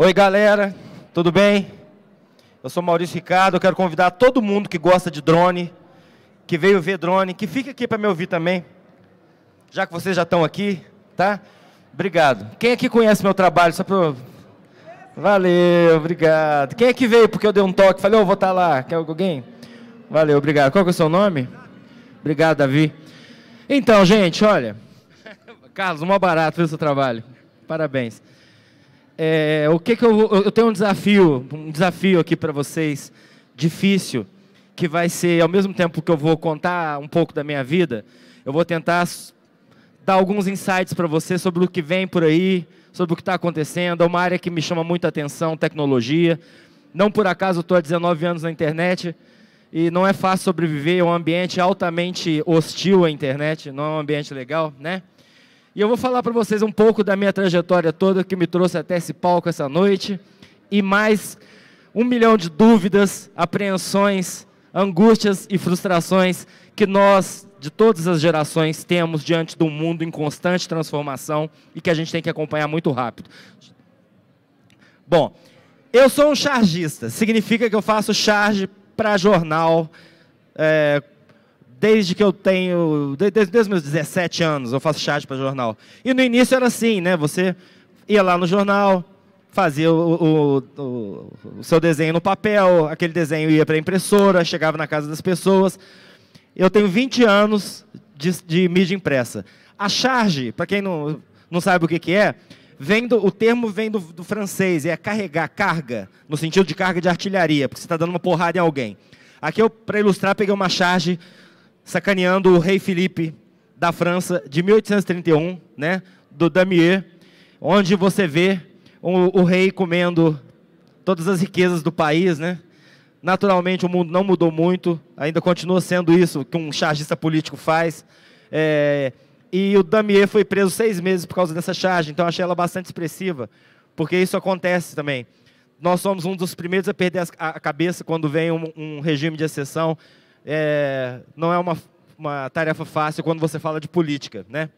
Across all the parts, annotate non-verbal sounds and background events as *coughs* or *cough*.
Oi, galera, tudo bem? Eu sou Maurício Ricardo, eu quero convidar todo mundo que gosta de drone, que veio ver drone, que fica aqui para me ouvir também, já que vocês já estão aqui, tá? Obrigado. Quem aqui conhece meu trabalho? Só para Valeu, obrigado. Quem é que veio porque eu dei um toque? Falei, eu oh, vou estar tá lá. Quer alguém? Valeu, obrigado. Qual que é o seu nome? Obrigado, Davi. Então, gente, olha. *laughs* Carlos, mó barato, viu, o seu trabalho. Parabéns. É, o que que eu, eu tenho um desafio, um desafio aqui para vocês, difícil, que vai ser, ao mesmo tempo que eu vou contar um pouco da minha vida, eu vou tentar dar alguns insights para vocês sobre o que vem por aí, sobre o que está acontecendo. É uma área que me chama muita atenção, tecnologia. Não por acaso estou há 19 anos na internet e não é fácil sobreviver a um ambiente altamente hostil à internet, não é um ambiente legal, né? E eu vou falar para vocês um pouco da minha trajetória toda que me trouxe até esse palco essa noite e mais um milhão de dúvidas, apreensões, angústias e frustrações que nós, de todas as gerações, temos diante de um mundo em constante transformação e que a gente tem que acompanhar muito rápido. Bom, eu sou um chargista, significa que eu faço charge para jornal, é, desde que eu tenho, desde, desde meus 17 anos, eu faço chat para jornal. E no início era assim, né? Você ia lá no jornal, fazia o, o, o, o seu desenho no papel, aquele desenho ia para a impressora, chegava na casa das pessoas. Eu tenho 20 anos de, de mídia impressa. A charge, para quem não, não sabe o que, que é, vem do, o termo vem do, do francês, é carregar, carga, no sentido de carga de artilharia, porque você está dando uma porrada em alguém. Aqui eu, para ilustrar, peguei uma charge sacaneando o rei Filipe da França de 1831, né, do Damier, onde você vê o, o rei comendo todas as riquezas do país, né? Naturalmente o mundo não mudou muito, ainda continua sendo isso que um chargista político faz. É, e o Damier foi preso seis meses por causa dessa charge, então achei ela bastante expressiva, porque isso acontece também. Nós somos um dos primeiros a perder a cabeça quando vem um, um regime de exceção é, não é uma, uma tarefa fácil quando você fala de política, né?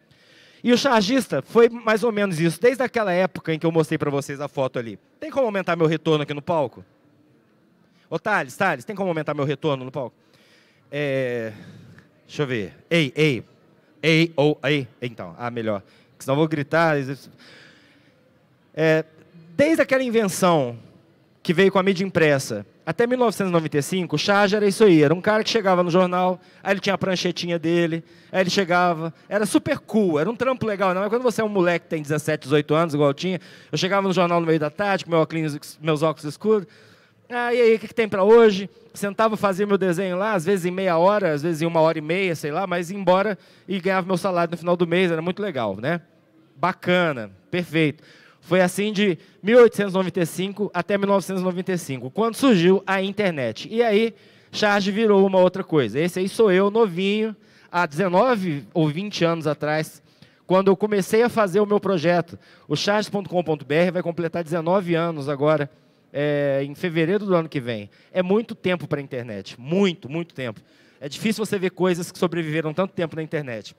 E o chargista foi mais ou menos isso, desde aquela época em que eu mostrei para vocês a foto ali. Tem como aumentar meu retorno aqui no palco? Ô, Thales, Thales, tem como aumentar meu retorno no palco? É... Deixa eu ver. Ei, ei. Ei, ou, ei. Então, ah, melhor. senão eu vou gritar. É... Desde aquela invenção que veio com a mídia impressa, até 1995, o charge era isso aí, era um cara que chegava no jornal, aí ele tinha a pranchetinha dele, aí ele chegava, era super cool, era um trampo legal, não, né? mas quando você é um moleque que tem 17, 18 anos, igual eu tinha, eu chegava no jornal no meio da tarde, com meu óculos, meus óculos escuros, ah, e aí, o que, que tem para hoje? Sentava, fazia meu desenho lá, às vezes em meia hora, às vezes em uma hora e meia, sei lá, mas ia embora e ganhava meu salário no final do mês, era muito legal, né? Bacana, perfeito. Foi assim de 1895 até 1995, quando surgiu a internet. E aí, charge virou uma outra coisa. Esse aí sou eu, novinho, há 19 ou 20 anos atrás, quando eu comecei a fazer o meu projeto. O charge.com.br vai completar 19 anos agora, é, em fevereiro do ano que vem. É muito tempo para a internet, muito, muito tempo. É difícil você ver coisas que sobreviveram tanto tempo na internet.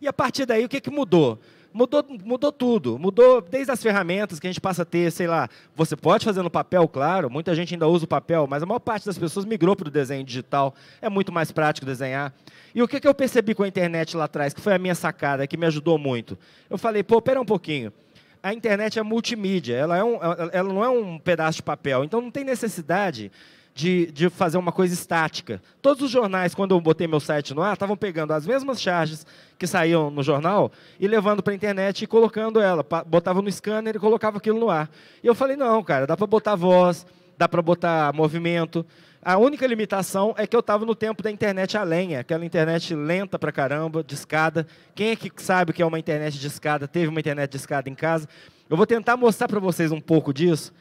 E a partir daí, o que, que mudou? mudou, mudou tudo. Mudou desde as ferramentas que a gente passa a ter, sei lá, você pode fazer no papel, claro, muita gente ainda usa o papel, mas a maior parte das pessoas migrou para o desenho digital. É muito mais prático desenhar. E o que, que eu percebi com a internet lá atrás, que foi a minha sacada, que me ajudou muito? Eu falei, pô, pera um pouquinho a internet é multimídia, ela, é um, ela não é um pedaço de papel. Então não tem necessidade de, de fazer uma coisa estática. Todos os jornais, quando eu botei meu site no ar, estavam pegando as mesmas charges que saíam no jornal e levando para a internet e colocando ela. Botava no scanner e colocava aquilo no ar. E eu falei, não, cara, dá para botar voz, dá para botar movimento. A única limitação é que eu estava no tempo da internet a lenha, aquela internet lenta pra caramba, de escada. Quem é que sabe o que é uma internet de escada? Teve uma internet de escada em casa? Eu vou tentar mostrar para vocês um pouco disso,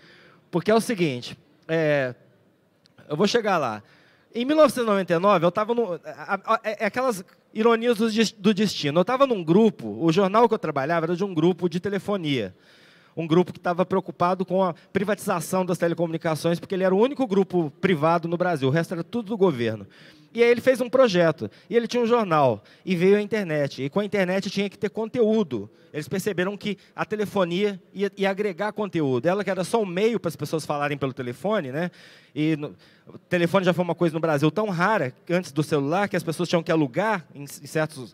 porque é o seguinte, é, eu vou chegar lá. Em 1999, eu estava no. É, é aquelas ironias do, do destino. Eu estava num grupo, o jornal que eu trabalhava era de um grupo de telefonia. Um grupo que estava preocupado com a privatização das telecomunicações, porque ele era o único grupo privado no Brasil, o resto era tudo do governo. E aí ele fez um projeto, e ele tinha um jornal, e veio a internet. E com a internet tinha que ter conteúdo. Eles perceberam que a telefonia ia, ia agregar conteúdo. Ela que era só um meio para as pessoas falarem pelo telefone, né? E no, o telefone já foi uma coisa no Brasil tão rara, antes do celular, que as pessoas tinham que alugar em, em certos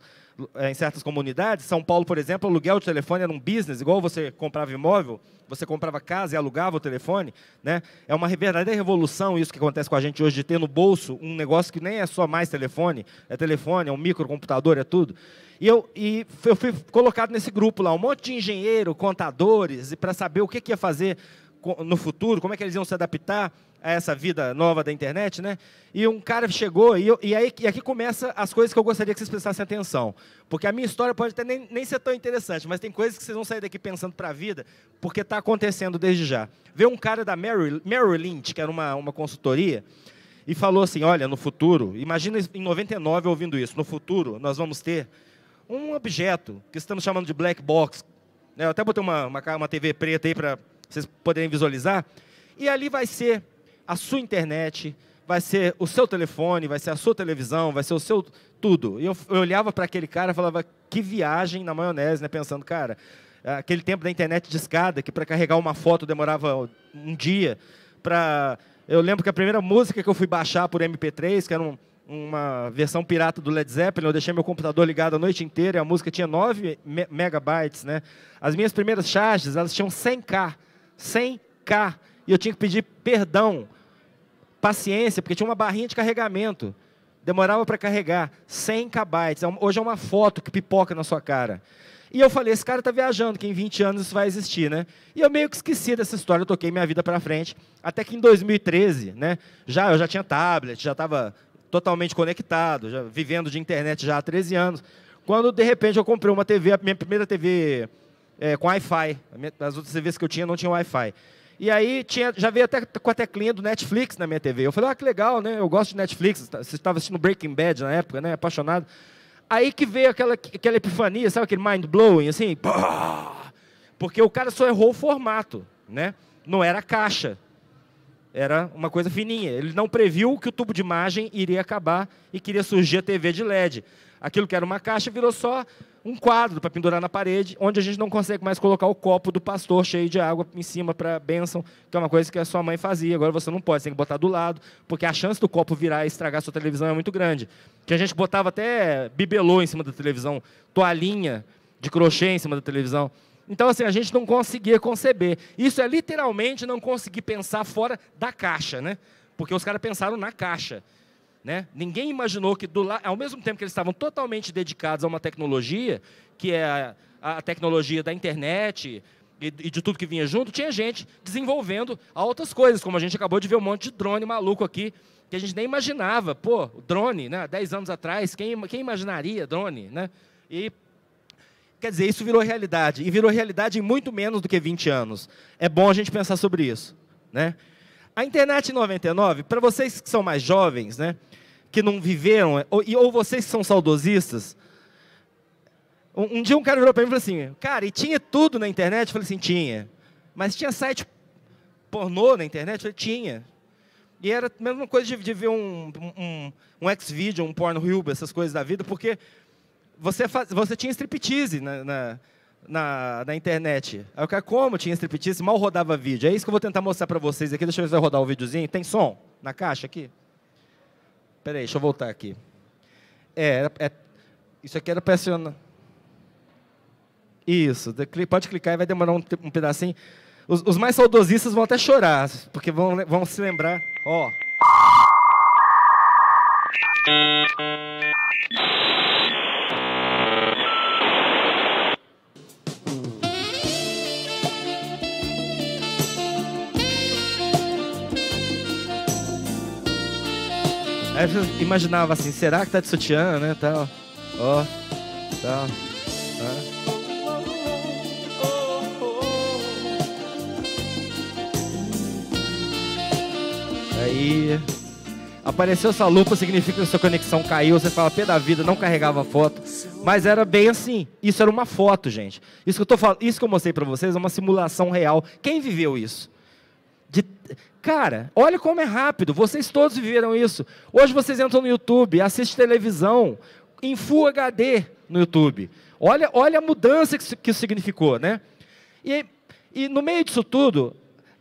é, em certas comunidades, São Paulo, por exemplo, aluguel de telefone era um business, igual você comprava imóvel, você comprava casa e alugava o telefone. Né? É uma verdadeira revolução isso que acontece com a gente hoje, de ter no bolso um negócio que nem é só mais telefone, é telefone, é um microcomputador, é tudo. E eu, e eu fui colocado nesse grupo lá, um monte de engenheiro, contadores, e para saber o que, que ia fazer no futuro, como é que eles iam se adaptar a essa vida nova da internet, né? E um cara chegou, e, eu, e aí e aqui começa as coisas que eu gostaria que vocês prestassem atenção. Porque a minha história pode até nem, nem ser tão interessante, mas tem coisas que vocês vão sair daqui pensando para a vida, porque está acontecendo desde já. Veio um cara da Merrill, Merrill Lynch, que era uma, uma consultoria, e falou assim, olha, no futuro, imagina em 99 ouvindo isso, no futuro nós vamos ter um objeto que estamos chamando de black box, eu até botei uma, uma, uma TV preta aí para vocês poderem visualizar. E ali vai ser a sua internet, vai ser o seu telefone, vai ser a sua televisão, vai ser o seu tudo. E eu, eu olhava para aquele cara e falava, que viagem na maionese, né? Pensando, cara, aquele tempo da internet de escada, que para carregar uma foto demorava um dia. Pra... Eu lembro que a primeira música que eu fui baixar por MP3, que era um, uma versão pirata do Led Zeppelin, eu deixei meu computador ligado a noite inteira e a música tinha 9 me megabytes. Né? As minhas primeiras charges, elas tinham 100k. 100K. E eu tinha que pedir perdão, paciência, porque tinha uma barrinha de carregamento. Demorava para carregar 100 KB. É hoje é uma foto que pipoca na sua cara. E eu falei, esse cara está viajando, que em 20 anos isso vai existir, né? E eu meio que esqueci dessa história, eu toquei minha vida para frente. Até que em 2013, né? Já, eu já tinha tablet, já estava totalmente conectado, já, vivendo de internet já há 13 anos. Quando, de repente, eu comprei uma TV, a minha primeira TV é, com Wi-Fi. As outras TVs que eu tinha não tinha Wi-Fi. E aí tinha, já veio até com a teclinha do Netflix na minha TV. Eu falei, ah, que legal, né? Eu gosto de Netflix. Tá, você estava assistindo Breaking Bad na época, né? Apaixonado. Aí que veio aquela, aquela epifania, sabe aquele mind blowing, assim? Porque o cara só errou o formato, né? Não era caixa. Era uma coisa fininha. Ele não previu que o tubo de imagem iria acabar e queria surgir a TV de LED. Aquilo que era uma caixa virou só um quadro para pendurar na parede, onde a gente não consegue mais colocar o copo do pastor cheio de água em cima para bênção, que é uma coisa que a sua mãe fazia. Agora você não pode, você tem que botar do lado, porque a chance do copo virar e estragar a sua televisão é muito grande. Que a gente botava até bibelô em cima da televisão, toalhinha de crochê em cima da televisão. Então, assim, a gente não conseguia conceber. Isso é literalmente não conseguir pensar fora da caixa, né? Porque os caras pensaram na caixa. Né? Ninguém imaginou que, do la... ao mesmo tempo que eles estavam totalmente dedicados a uma tecnologia, que é a, a tecnologia da internet e, e, de tudo que vinha junto, tinha gente desenvolvendo outras coisas, como a gente acabou de ver um monte de drone maluco aqui, que a gente nem imaginava. Pô, drone, né? 10 anos atrás, quem, quem imaginaria drone? Né? E Quer dizer, isso virou realidade. E virou realidade em muito menos do que 20 anos. É bom a gente pensar sobre isso. Né? A internet em 99, para vocês que são mais jovens, né, que não viveram, ou, ou vocês são saudosistas. Um, um dia um cara virou para mim e falou assim, cara, e tinha tudo na internet? Eu falei assim, tinha. Mas tinha site pornô na internet? Eu falei, tinha. E era a mesma coisa de, de ver um, um, um X-Video, um Pornhub, essas coisas da vida, porque você, faz, você tinha striptease na, na, na, na internet. Aí o cara, como tinha striptease? Mal rodava vídeo. É isso que eu vou tentar mostrar para vocês aqui. Deixa eu ver se vai rodar o videozinho. Tem som na caixa aqui? Peraí, deixa eu voltar aqui. É, é isso aqui era para acionar. Isso, pode clicar e vai demorar um, um pedacinho. Os, os, mais saudosistas vão até chorar, porque vão, vão se lembrar. Ó. Aí imaginava assim, será que tá de sutiã, né? Tal. Ó. Oh, Aí apareceu essa lupa, significa que sua conexão caiu. Você fala, pé da vida, não carregava foto. Mas era bem assim. Isso era uma foto, gente. Isso que eu, tô falando, isso que eu mostrei para vocês é uma simulação real. Quem viveu isso? Cara, olha como é rápido. Vocês todos viveram isso. Hoje vocês entram no YouTube, assistem televisão em Full HD no YouTube. Olha, olha a mudança que, que isso significou, né? E, e no meio disso tudo,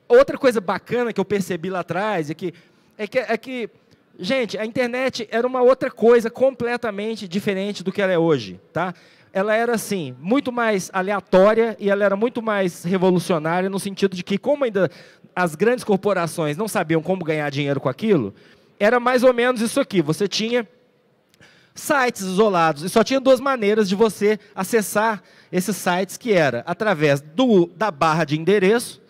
outra coisa bacana que eu percebi lá atrás é que, é que, é que gente, a internet era uma outra coisa completamente diferente do que ela é hoje, tá? Ela era assim, muito mais aleatória e ela era muito mais revolucionária no sentido de que como ainda as grandes corporações não sabiam como ganhar dinheiro com aquilo, era mais ou menos isso aqui. Você tinha sites isolados e só tinha duas maneiras de você acessar esses sites, que era através do, da barra de endereço.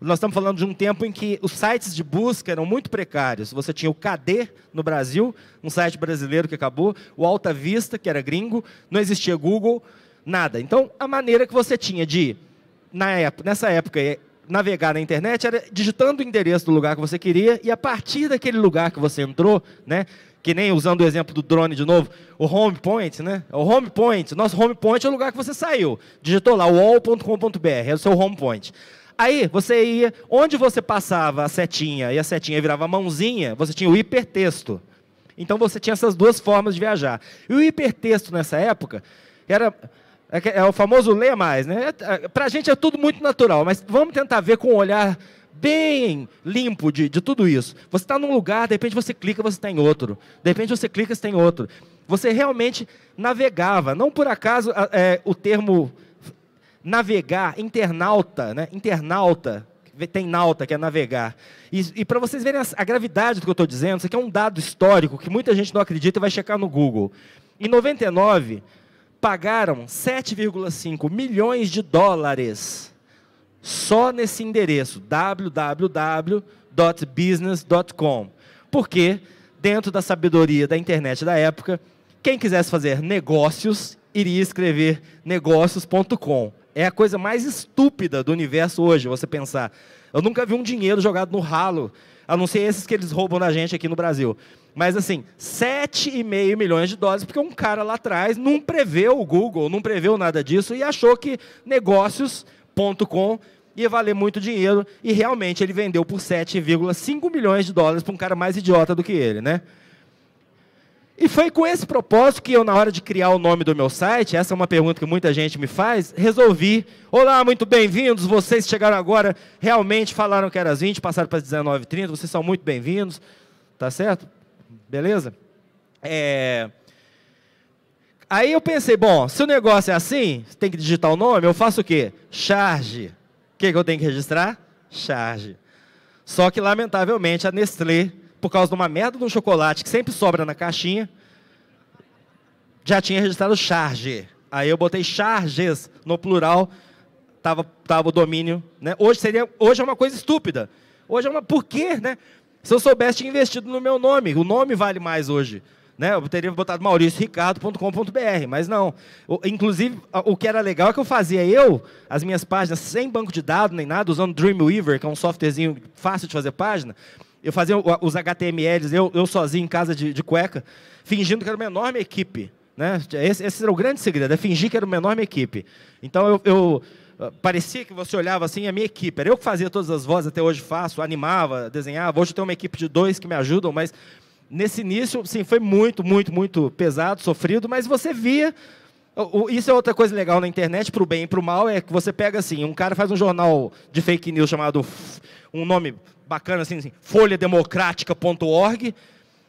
Nós estamos falando de um tempo em que os sites de busca eram muito precários. Você tinha o KD no Brasil, um site brasileiro que acabou, o Alta Vista, que era gringo, não existia Google, nada. Então, a maneira que você tinha de, na época, nessa época, navegar na internet era digitando o endereço do lugar que você queria e a partir daquele lugar que você entrou, né? Que nem usando o exemplo do drone de novo, o home point, né? É o home point, nosso home point é o lugar que você saiu. Digitou lá wall.com.br, é o seu home point. Aí você ia, onde você passava a setinha e a setinha virava a mãozinha, você tinha o hipertexto. Então você tinha essas duas formas de viajar. E o hipertexto nessa época era é, é, o famoso leia mais, né? É, para a gente é tudo muito natural, mas vamos tentar ver com um olhar bem limpo de, de tudo isso. Você está num lugar, de repente você clica, você está em outro. De repente você clica, você está em outro. Você realmente navegava. Não por acaso é, o termo navegar, internauta, né? Internauta, tem nauta, que é navegar. E, e para vocês verem a, a gravidade do que eu estou dizendo, isso aqui é um dado histórico que muita gente não acredita e vai checar no Google. Em 99, pagaram 7,5 milhões de dólares só nesse endereço www.business.com. Porque, dentro da sabedoria da internet da época, quem quisesse fazer negócios iria escrever negócios.com. É a coisa mais estúpida do universo hoje, você pensar. Eu nunca vi um dinheiro jogado no ralo a não ser esses que eles roubam da gente aqui no Brasil. Mas assim, 7,5 milhões de dólares, porque um cara lá atrás não preveu o Google, não preveu nada disso e achou que negócios.com ia valer muito dinheiro e realmente ele vendeu por 7,5 milhões de dólares para um cara mais idiota do que ele, né? E foi com esse propósito que eu, na hora de criar o nome do meu site, essa é uma pergunta que muita gente me faz, resolvi. Olá, muito bem-vindos. Vocês chegaram agora, realmente falaram que era às 20, passaram para as 19h30, vocês são muito bem-vindos. Tá certo? Beleza? É... Aí eu pensei, bom, se o negócio é assim, tem que digitar o nome, eu faço o quê? Charge. O que, que eu tenho que registrar? Charge. Só que, lamentavelmente, a Nestlé por causa de uma merda de um chocolate que sempre sobra na caixinha, já tinha registrado charge. Aí eu botei charges no plural, tava, tava o domínio. Né? Hoje, seria, hoje é uma coisa estúpida. Hoje é uma. Por quê? Né? Se eu soubesse, tinha investido no meu nome. O nome vale mais hoje. Né? Eu teria botado mauricioricardo.com.br, mas não. O, inclusive, o que era legal é que eu fazia eu, as minhas páginas, sem banco de dados nem nada, usando Dreamweaver, que é um softwarezinho fácil de fazer página. Eu fazia os HTMLs, eu, eu sozinho em casa de, de cueca, fingindo que era uma enorme equipe. Né? Esse, esse, era o grande segredo, é fingir que era uma enorme equipe. Então eu, eu ah, parecia que você olhava assim, a minha equipe, era eu que fazia todas as vozes, até hoje faço, animava, desenhava. Hoje eu tenho uma equipe de dois que me ajudam, mas nesse início, sim, foi muito, muito, muito pesado, sofrido, mas você via. Isso é outra coisa legal na internet, para o bem e para o mal, é que você pega assim, um cara faz um jornal de fake news chamado um nome bacana assim, assim folhademocrática.org.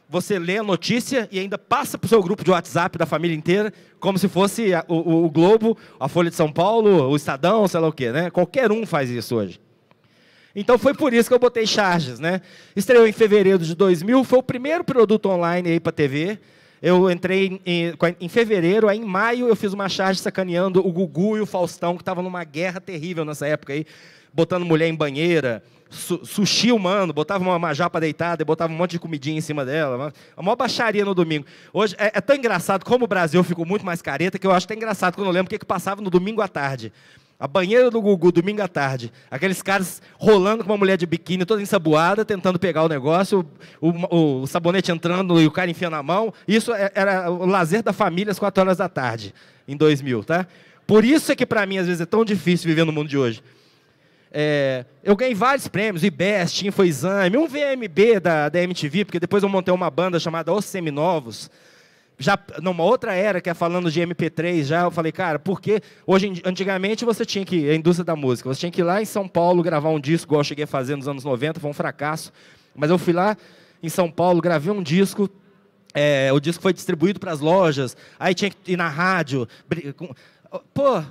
Você lê a notícia e ainda passa para o seu grupo de WhatsApp da família inteira, como se fosse a, o, o, Globo, a Folha de São Paulo, o Estadão, sei lá o quê, né? Qualquer um faz isso hoje. Então foi por isso que eu botei charges, né? Estreou em fevereiro de 2000, foi o primeiro produto online aí para TV. Eu entrei em, em, fevereiro, aí em maio eu fiz uma charge sacaneando o Gugu e o Faustão, que estavam numa guerra terrível nessa época aí botando mulher em banheira, su sushi humano, botava uma japa deitada e botava um monte de comidinha em cima dela. Uma, a maior baixaria no domingo. Hoje é, é, tão engraçado, como o Brasil ficou muito mais careta, que eu acho até engraçado quando eu lembro o que, que passava no domingo à tarde. A banheira do Gugu, domingo à tarde. Aqueles caras rolando com uma mulher de biquíni, toda ensaboada, tentando pegar o negócio, o, o, o sabonete entrando e o cara enfiando a mão. Isso é, era o lazer da família às 4 horas da tarde, em 2000, tá? Por isso é que para mim às vezes é tão difícil viver no mundo de hoje. É, eu ganhei vários prêmios, o IBEST, InfoExame, um VMB da, da MTV, porque depois eu montei uma banda chamada Os Seminovos. Já numa outra era, que é falando de MP3, já eu falei, cara, porque hoje, antigamente você tinha que, a indústria da música, você tinha que ir lá em São Paulo gravar um disco, igual eu cheguei a fazer nos anos 90, foi um fracasso. Mas eu fui lá em São Paulo, gravei um disco, é, o disco foi distribuído para as lojas, aí tinha que ir na rádio. Pô,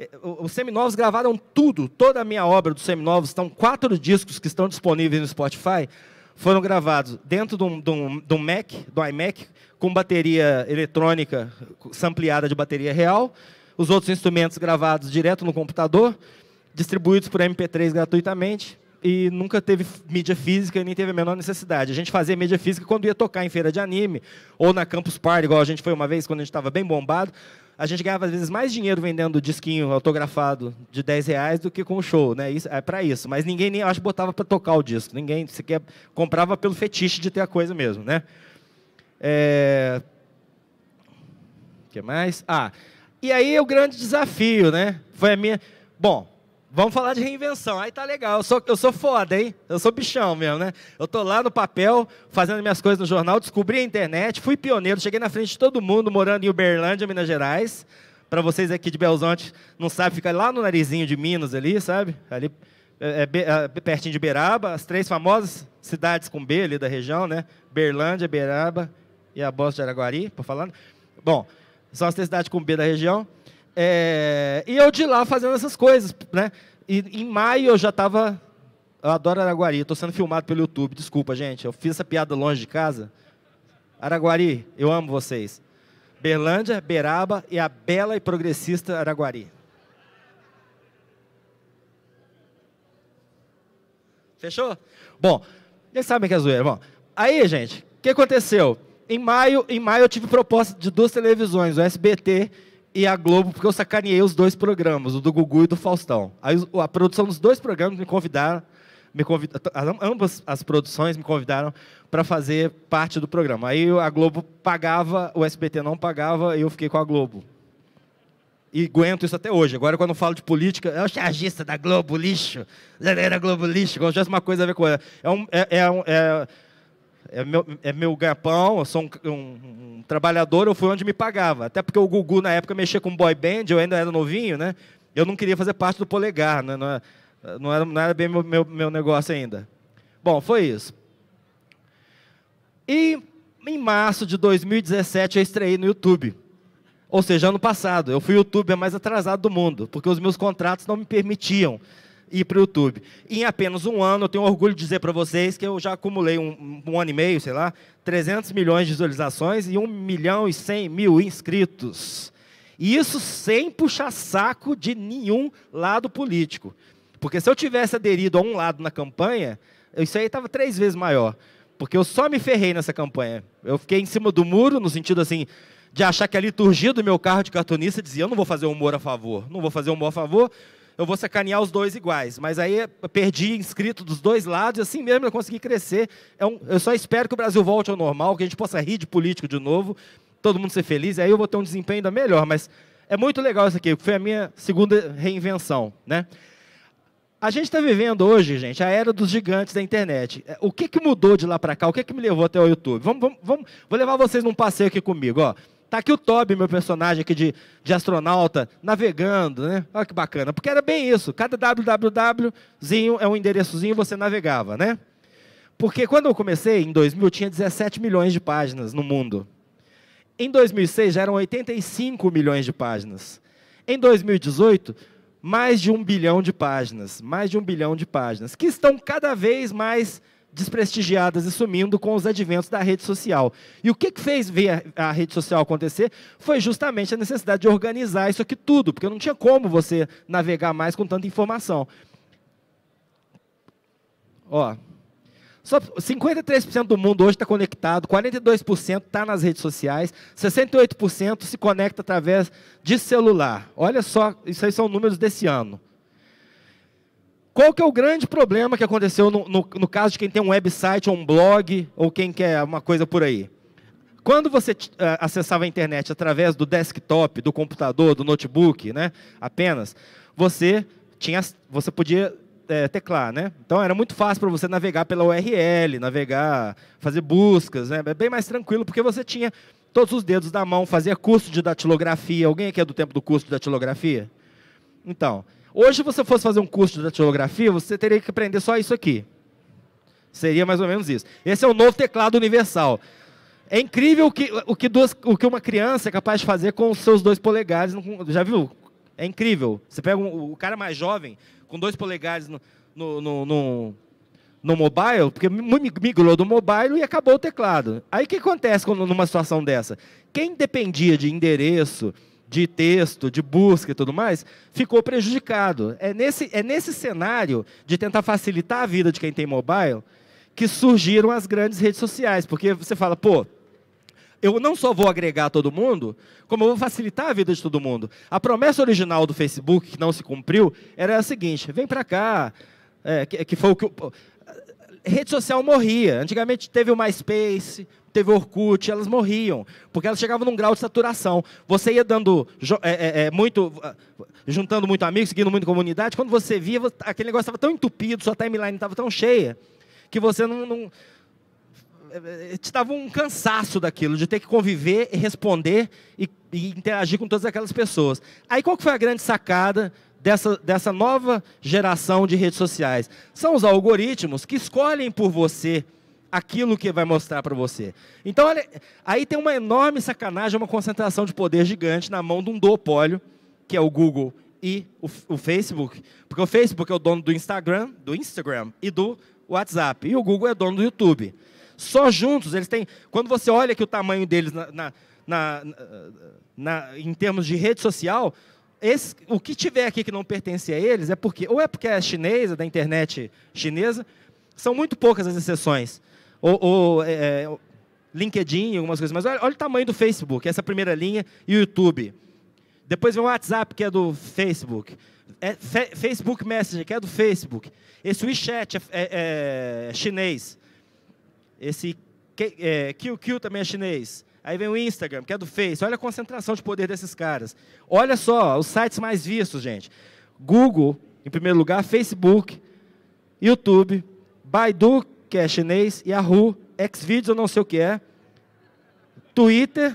é, os Seminovos gravaram tudo, toda a minha obra dos Seminovos, estão quatro discos que estão disponíveis no Spotify, foram gravados dentro de um, de um, de um Mac, do iMac, com bateria eletrônica sampleada de bateria real, os outros instrumentos gravados direto no computador, distribuídos por MP3 gratuitamente, e nunca teve mídia física e nem teve a menor necessidade. A gente fazia mídia física quando ia tocar em feira de anime, ou na Campus Party, igual a gente foi uma vez, quando a gente estava bem bombado a gente ganhava, às vezes, mais dinheiro vendendo disquinho autografado de 10 reais do que com o show, né? Isso, é para isso. Mas ninguém nem, acho, botava para tocar o disco. Ninguém sequer comprava pelo fetiche de ter a coisa mesmo, né? É... O que mais? Ah, e aí o grande desafio, né? Foi a minha... Bom, Vamos falar de reinvenção. Aí tá legal. Eu sou, eu sou foda, hein? Eu sou bichão mesmo, né? Eu tô lá no papel, fazendo minhas coisas no jornal, descobri a internet, fui pioneiro, cheguei na frente de todo mundo, morando em Uberlândia, Minas Gerais. Para vocês aqui de Belzonte, não sabe, fica lá no narizinho de Minas ali, sabe? Ali é, é, é, pertinho de Beraba, as três famosas cidades com B ali da região, né? Berlândia, Beraba e a Bosta de Araguari, por falando. Bom, são as três cidades com B da região. É, e eu de lá fazendo essas coisas, né? E em maio eu já estava. Eu adoro Araguari, estou sendo filmado pelo YouTube, desculpa, gente. Eu fiz essa piada longe de casa. Araguari, eu amo vocês. Berlândia, Beraba e a bela e progressista Araguari. Fechou? Bom, vocês sabem que é zoeira. Bom, aí, gente, o que aconteceu? Em maio, em maio eu tive proposta de duas televisões, o SBT e a Globo, porque eu sacaneei os dois programas, o do Gugu e do Faustão. Aí a produção dos dois programas me convidaram, me convidaram ambas as produções me convidaram para fazer parte do programa. Aí a Globo pagava, o SBT não pagava, e eu fiquei com a Globo. E aguento isso até hoje. Agora, quando eu falo de política, é o chargista ah, da Globo, lixo. Da Globo, lixo. Como se tivesse uma coisa a ver com ela. É um, é, é um, é é meu, é meu ganha-pão, eu sou um, um, um, trabalhador, eu fui onde me pagava. Até porque o Gugu, na época, mexia com boy band, eu ainda era novinho, né? Eu não queria fazer parte do polegar, né? não, era, é, não, era, não era bem meu, meu, meu negócio ainda. Bom, foi isso. E em março de 2017 eu estreiei no YouTube. Ou seja, ano passado. Eu fui youtuber mais atrasado do mundo, porque os meus contratos não me permitiam ir para o YouTube. E em apenas um ano, eu tenho orgulho de dizer para vocês que eu já acumulei um, um, ano e meio, sei lá, 300 milhões de visualizações e 1 milhão e 100 mil inscritos. E isso sem puxar saco de nenhum lado político. Porque se eu tivesse aderido a um lado na campanha, isso aí estava três vezes maior. Porque eu só me ferrei nessa campanha. Eu fiquei em cima do muro, no sentido assim, de achar que a liturgia do meu carro de cartunista dizia: eu não vou fazer humor a favor, não vou fazer humor a favor, eu vou sacanear os dois iguais. Mas aí perdi inscrito dos dois lados e assim mesmo eu consegui crescer. É um, eu só espero que o Brasil volte ao normal, que a gente possa rir de político de novo, todo mundo ser feliz, aí eu vou ter um desempenho ainda melhor. Mas é muito legal isso aqui, foi a minha segunda reinvenção. Né? A gente está vivendo hoje, gente, a era dos gigantes da internet. É, o que, que mudou de lá para cá? O que, que me levou até o YouTube? Vamos, vamos, vamos, vou levar vocês num passeio aqui comigo. Ó. Tá aqui o Toby, meu personagem aqui de, de astronauta, navegando, né? Olha que bacana. Porque era bem isso. Cada wwwzinho é um endereçozinho você navegava, né? Porque quando eu comecei, em 2000, tinha 17 milhões de páginas no mundo. Em 2006, já eram 85 milhões de páginas. Em 2018, mais de um bilhão de páginas. Mais de um bilhão de páginas. Que estão cada vez mais desprestigiadas e sumindo com os adventos da rede social. E o que, que fez ver a rede social acontecer foi justamente a necessidade de organizar isso aqui tudo, porque não tinha como você navegar mais com tanta informação. Ó, só 53% do mundo hoje está conectado, 42% está nas redes sociais, 68% se conecta através de celular. Olha só, isso aí são números desse ano. Qual que é o grande problema que aconteceu no, no, no caso de quem tem um website ou um blog ou quem quer uma coisa por aí? Quando você uh, acessava a internet através do desktop, do computador, do notebook, né, apenas, você tinha, você podia é, teclar, né? Então era muito fácil para você navegar pela URL, navegar, fazer buscas, né? É bem mais tranquilo porque você tinha todos os dedos da mão, fazia curso de datilografia. Alguém aqui é do tempo do curso de datilografia? Então, Hoje, se você fosse fazer um curso de datilografia, você teria que aprender só isso aqui. Seria mais ou menos isso. Esse é o novo teclado universal. É incrível o que, o que, duas, o que uma criança é capaz de fazer com os seus dois polegares. Já viu? É incrível. Você pega um, o cara mais jovem, com dois polegares no, no, no, no, no mobile, porque migrou do mobile e acabou o teclado. Aí o que acontece quando, numa situação dessa? Quem dependia de endereço, de texto, de busca e tudo mais, ficou prejudicado. É nesse, é nesse cenário de tentar facilitar a vida de quem tem mobile que surgiram as grandes redes sociais, porque você fala, pô, eu não só vou agregar todo mundo, como eu vou facilitar a vida de todo mundo. A promessa original do Facebook, que não se cumpriu, era a seguinte: vem para cá, é, que, que foi o que. Rede social morria. Antigamente teve o MySpace, teve Orkut, elas morriam, porque elas chegavam num grau de saturação. Você ia dando é, é, é, muito, ah, juntando muito amigos, seguindo muito comunidade, quando você via, aquele negócio estava tão entupido, sua timeline estava tão cheia, que você não, não eh, eh, te dava um cansaço daquilo, de ter que conviver, responder e, e, interagir com todas aquelas pessoas. Aí qual que foi a grande sacada dessa, dessa nova geração de redes sociais? São os algoritmos que escolhem por você aquilo que vai mostrar para você. Então, olha, aí tem uma enorme sacanagem, uma concentração de poder gigante na mão de um duopólio, que é o Google e o, o, Facebook, porque o Facebook é o dono do Instagram, do Instagram e do WhatsApp, e o Google é dono do YouTube. Só juntos eles têm, quando você olha que o tamanho deles na, na, na, na em termos de rede social, esse, o que tiver aqui que não pertence a eles é porque ou é porque é chinesa da internet chinesa, são muito poucas as exceções ou, ou é, é LinkedIn, algumas coisas, mas olha, olha, o tamanho do Facebook, essa primeira linha, e o YouTube. Depois vem o WhatsApp, que é do Facebook. É, fe, Facebook Messenger, que é do Facebook. Esse WeChat é, é, é chinês. Esse QQ é, também é chinês. Aí vem o Instagram, que é do Face. Olha a concentração de poder desses caras. Olha só os sites mais vistos, gente. Google, em primeiro lugar, Facebook, YouTube, Baidu, que é chinês, Yahoo, Xvideos, eu não sei o que é, Twitter.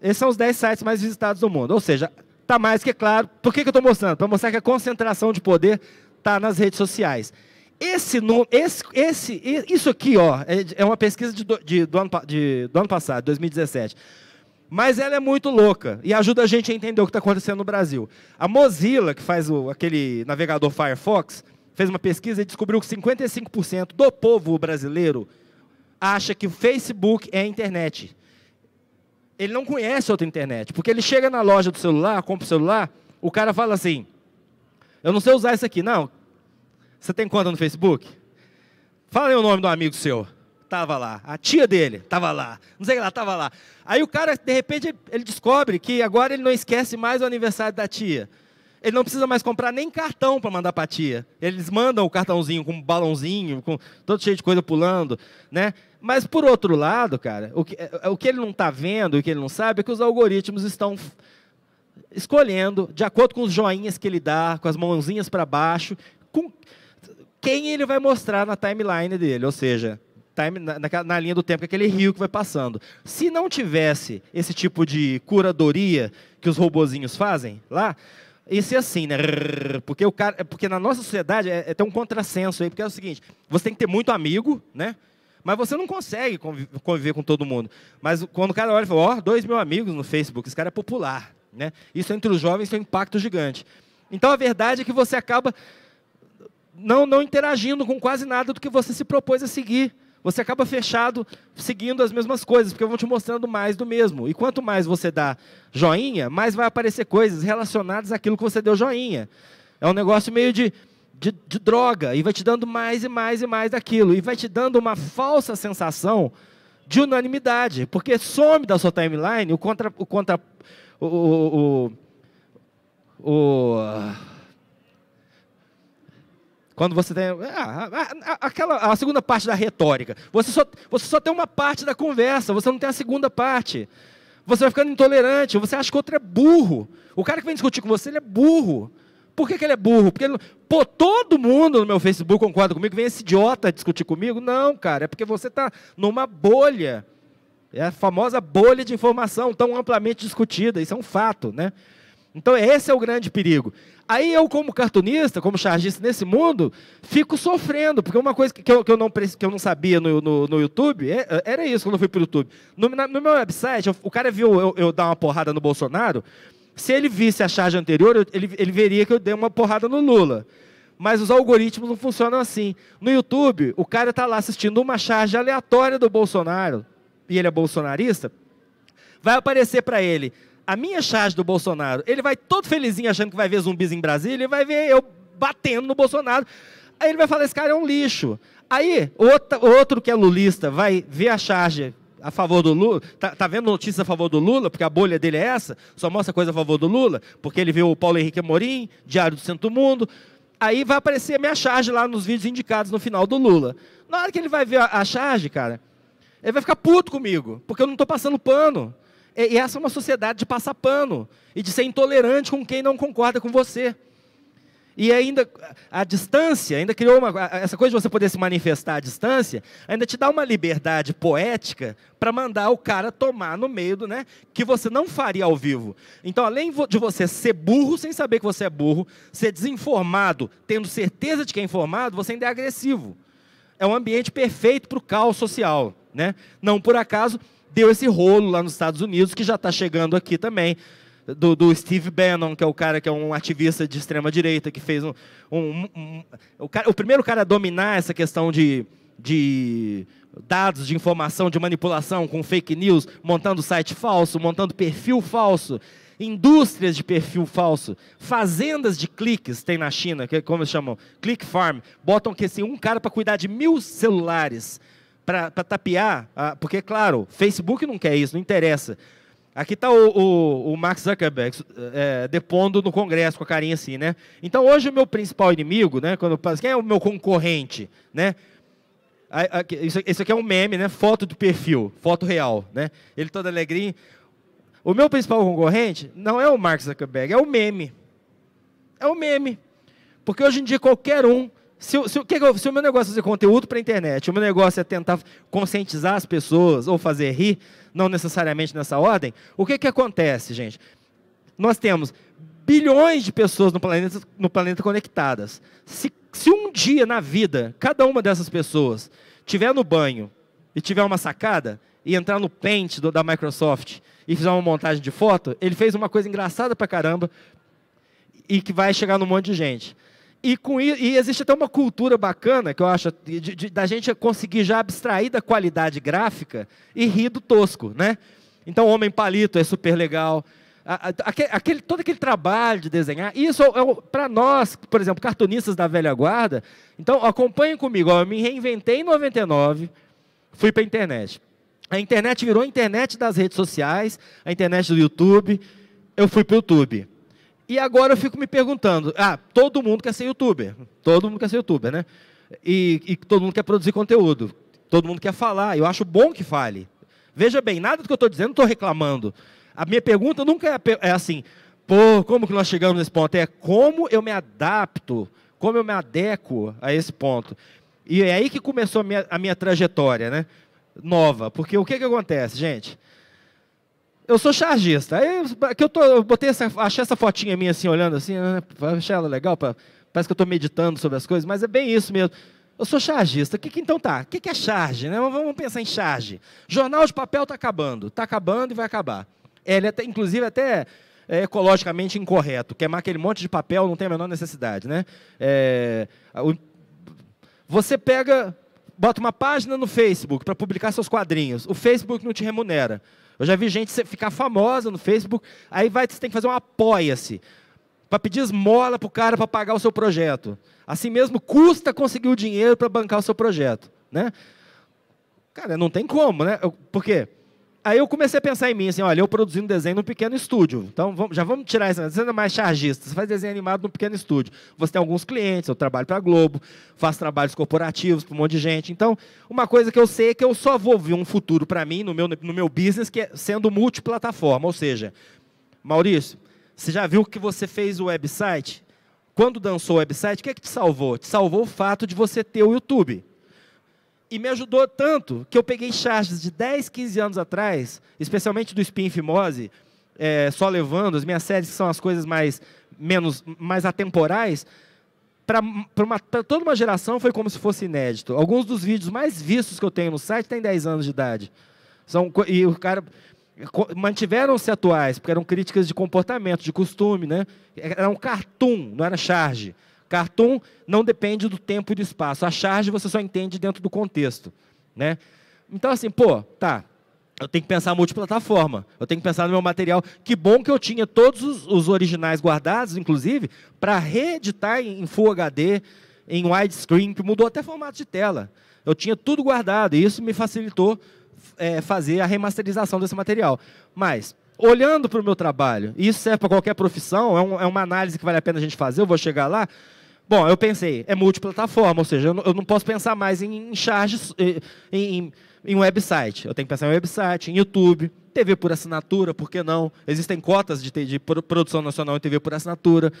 Esses são os 10 sites mais visitados do mundo. Ou seja, está mais que claro. Por que, que eu estou mostrando? Para mostrar que a concentração de poder está nas redes sociais. Esse, esse, esse, isso aqui ó, é, é uma pesquisa de, de, do, ano, de, do ano passado, 2017. Mas ela é muito louca e ajuda a gente a entender o que está acontecendo no Brasil. A Mozilla, que faz o, aquele navegador Firefox, fez uma pesquisa e descobriu que 55% do povo brasileiro acha que o Facebook é a internet. Ele não conhece outra internet, porque ele chega na loja do celular, compra o celular, o cara fala assim: Eu não sei usar isso aqui, não. Você tem conta no Facebook? Fala aí o nome do amigo seu. Tava lá. A tia dele tava lá. Não sei o que lá, tava lá. Aí o cara, de repente, ele descobre que agora ele não esquece mais o aniversário da tia ele não precisa mais comprar nem cartão para mandar para tia. Eles mandam o cartãozinho com um balãozinho, com todo cheio de coisa pulando, né? Mas por outro lado, cara, o que, é, o que ele não está vendo, o que ele não sabe, é que os algoritmos estão escolhendo, de acordo com os joinhas que ele dá, com as mãozinhas para baixo, com quem ele vai mostrar na timeline dele, ou seja, time, na, na, na, linha do tempo, aquele rio que vai passando. Se não tivesse esse tipo de curadoria que os robozinhos fazem lá, isso é assim, né? Porque o cara, porque na nossa sociedade é, é tem um contrassenso aí, porque é o seguinte: você tem que ter muito amigo, né? Mas você não consegue conviver, conviver com todo mundo. Mas quando o cara olha e fala, ó, oh, dois mil amigos no Facebook, esse cara é popular, né? Isso entre os jovens tem um impacto gigante. Então a verdade é que você acaba não, não interagindo com quase nada do que você se propôs a seguir você acaba fechado seguindo as mesmas coisas, porque vão te mostrando mais do mesmo. E quanto mais você dá joinha, mais vai aparecer coisas relacionadas àquilo que você deu joinha. É um negócio meio de, de, de droga, e vai te dando mais e mais e mais daquilo, e vai te dando uma falsa sensação de unanimidade, porque some da sua timeline o contra. O contra o, o, o, o quando você tem. Ah, a, ah, ah, ah, aquela, a segunda parte da retórica. Você só, você só tem uma parte da conversa, você não tem a segunda parte. Você vai ficando intolerante, você acha que o outro é burro. O cara que vem discutir com você, ele é burro. Por que, que ele é burro? Porque ele... Pô, todo mundo no meu Facebook concorda comigo, vem esse idiota discutir comigo? Não, cara, é porque você está numa bolha. É a famosa bolha de informação tão amplamente discutida, isso é um fato, né? Então, esse é o grande perigo. Aí eu, como cartunista, como chargista nesse mundo, fico sofrendo, porque uma coisa que eu, que eu, não, que eu não sabia no, no, no YouTube, é, é, era isso quando eu fui para o YouTube. No, no, meu website, o cara viu eu, eu, dar uma porrada no Bolsonaro, se ele visse a charge anterior, ele, ele veria que eu dei uma porrada no Lula. Mas os algoritmos não funcionam assim. No YouTube, o cara está lá assistindo uma charge aleatória do Bolsonaro, e ele é bolsonarista, vai aparecer para ele a minha charge do Bolsonaro, ele vai todo felizinho achando que vai ver zumbis em Brasília, e vai ver eu batendo no Bolsonaro. Aí ele vai falar: esse cara é um lixo. Aí, outra, outro que é lulista vai ver a charge a favor do Lula, tá, tá, vendo notícias a favor do Lula, porque a bolha dele é essa, só mostra coisa a favor do Lula, porque ele viu o Paulo Henrique Amorim, Diário do do Mundo, aí vai aparecer a minha charge lá nos vídeos indicados no final do Lula. Na hora que ele vai ver a, a charge, cara, ele vai ficar puto comigo, porque eu não estou passando pano. É, e essa é uma sociedade de passar pano e de ser intolerante com quem não concorda com você. E ainda a distância, ainda criou uma essa coisa de você poder se manifestar à distância, ainda te dá uma liberdade poética para mandar o cara tomar no meio do, né, que você não faria ao vivo. Então, além de você ser burro sem saber que você é burro, ser desinformado, tendo certeza de que é informado, você ainda é agressivo. É um ambiente perfeito para o caos social, né? Não por acaso deu esse rolo lá nos Estados Unidos, que já está chegando aqui também, do, do, Steve Bannon, que é o cara que é um ativista de extrema-direita, que fez um. um, um o, cara, o, primeiro cara a dominar essa questão de, de dados, de informação, de manipulação com fake news, montando site falso, montando perfil falso. Indústrias de perfil falso, fazendas de cliques tem na China, que é como eles chamam, click farm, botam que assim, um cara para cuidar de mil celulares para tapear, ah, porque, claro, Facebook não quer isso, não interessa. Aqui está o, o, o, Mark Zuckerberg é, depondo no Congresso com a carinha assim, né? Então, hoje, o meu principal inimigo, né? Quando eu quem é o meu concorrente, né? Ah, isso aqui é um meme, né? Foto do perfil, foto real, né? Ele todo alegrinho. O meu principal concorrente não é o Mark Zuckerberg, é o meme. É o meme. Porque hoje em dia qualquer um se, se, que, se o meu negócio é fazer conteúdo para a internet, o meu negócio é tentar conscientizar as pessoas ou fazer rir, não necessariamente nessa ordem, o que, que acontece, gente? Nós temos bilhões de pessoas no planeta, no planeta conectadas. Se, se um dia na vida, cada uma dessas pessoas tiver no banho e tiver uma sacada, e entrar no Paint do, da Microsoft e fizer uma montagem de foto, ele fez uma coisa engraçada pra caramba e que vai chegar num monte de gente. E, com, e existe até uma cultura bacana, que eu acho, de, de, da gente conseguir já abstrair da qualidade gráfica e rir do tosco, né? Então, Homem Palito é super legal. Aquele, todo aquele trabalho de desenhar, isso é, para nós, por exemplo, cartunistas da velha guarda. Então, acompanhem comigo. eu me reinventei em 99, fui para a internet. A internet virou a internet das redes sociais, a internet do YouTube. Eu fui para o YouTube. E agora eu fico me perguntando: ah, todo mundo quer ser youtuber. Todo mundo quer ser youtuber, né? E, e todo mundo quer produzir conteúdo. Todo mundo quer falar. Eu acho bom que fale. Veja bem, nada do que eu estou dizendo estou reclamando. A minha pergunta nunca é, é assim: pô, como que nós chegamos nesse ponto? É como eu me adapto, como eu me adequo a esse ponto. E é aí que começou a minha, a minha trajetória, né? Nova. Porque o que, que acontece, gente? Eu sou chargista. Aí, que eu, tô, eu botei essa, achei essa fotinha minha assim, olhando assim, né? achei ela legal, pra, parece que eu estou meditando sobre as coisas, mas é bem isso mesmo. Eu sou chargista. O que, que então tá? O que, que é charge? Né? Vamos pensar em charge. Jornal de papel está acabando. Está acabando e vai acabar. É, ele é, até, inclusive, até é ecologicamente incorreto. Queimar aquele monte de papel não tem a menor necessidade. Né? É, você pega, bota uma página no Facebook para publicar seus quadrinhos. O Facebook não te remunera. Eu já vi gente ficar famosa no Facebook, aí vai, você tem que fazer um apoia-se para pedir esmola para o cara para pagar o seu projeto. Assim mesmo, custa conseguir o dinheiro para bancar o seu projeto. Né? Cara, não tem como, né? Eu, por quê? Aí eu comecei a pensar em mim, assim, olha, eu produzindo desenho num pequeno estúdio. Então, vamos, já vamos tirar isso. Você não é mais chargista, você faz desenho animado num pequeno estúdio. Você tem alguns clientes, eu trabalho para a Globo, faço trabalhos corporativos para um monte de gente. Então, uma coisa que eu sei é que eu só vou ver um futuro para mim, no meu, no meu business, que é sendo multiplataforma. Ou seja, Maurício, você já viu que você fez o website? Quando dançou o website, o que é que te salvou? Te salvou o fato de você ter o YouTube. E me ajudou tanto que eu peguei charges de 10, 15 anos atrás, especialmente do Spin Fimose, é, só levando, as minhas séries que são as coisas mais, menos, mais atemporais, para toda uma geração foi como se fosse inédito. Alguns dos vídeos mais vistos que eu tenho no site têm 10 anos de idade. São, e o cara mantiveram-se atuais, porque eram críticas de comportamento, de costume, né? Era um cartoon, não era charge. Cartoon não depende do tempo e do espaço. A charge você só entende dentro do contexto. Né? Então, assim, pô, tá. Eu tenho que pensar multiplataforma. Eu tenho que pensar no meu material. Que bom que eu tinha todos os, os originais guardados, inclusive, para reeditar em, em Full HD, em widescreen, que mudou até formato de tela. Eu tinha tudo guardado e isso me facilitou é, fazer a remasterização desse material. Mas, olhando para o meu trabalho, e isso serve para qualquer profissão, é, um, é uma análise que vale a pena a gente fazer, eu vou chegar lá. Bom, eu pensei, é multiplataforma, ou seja, eu não, posso pensar mais em, charges, eh, em, em, website. Eu tenho que pensar em website, em YouTube, TV por assinatura, por que não? Existem cotas de, de produção nacional em TV por assinatura.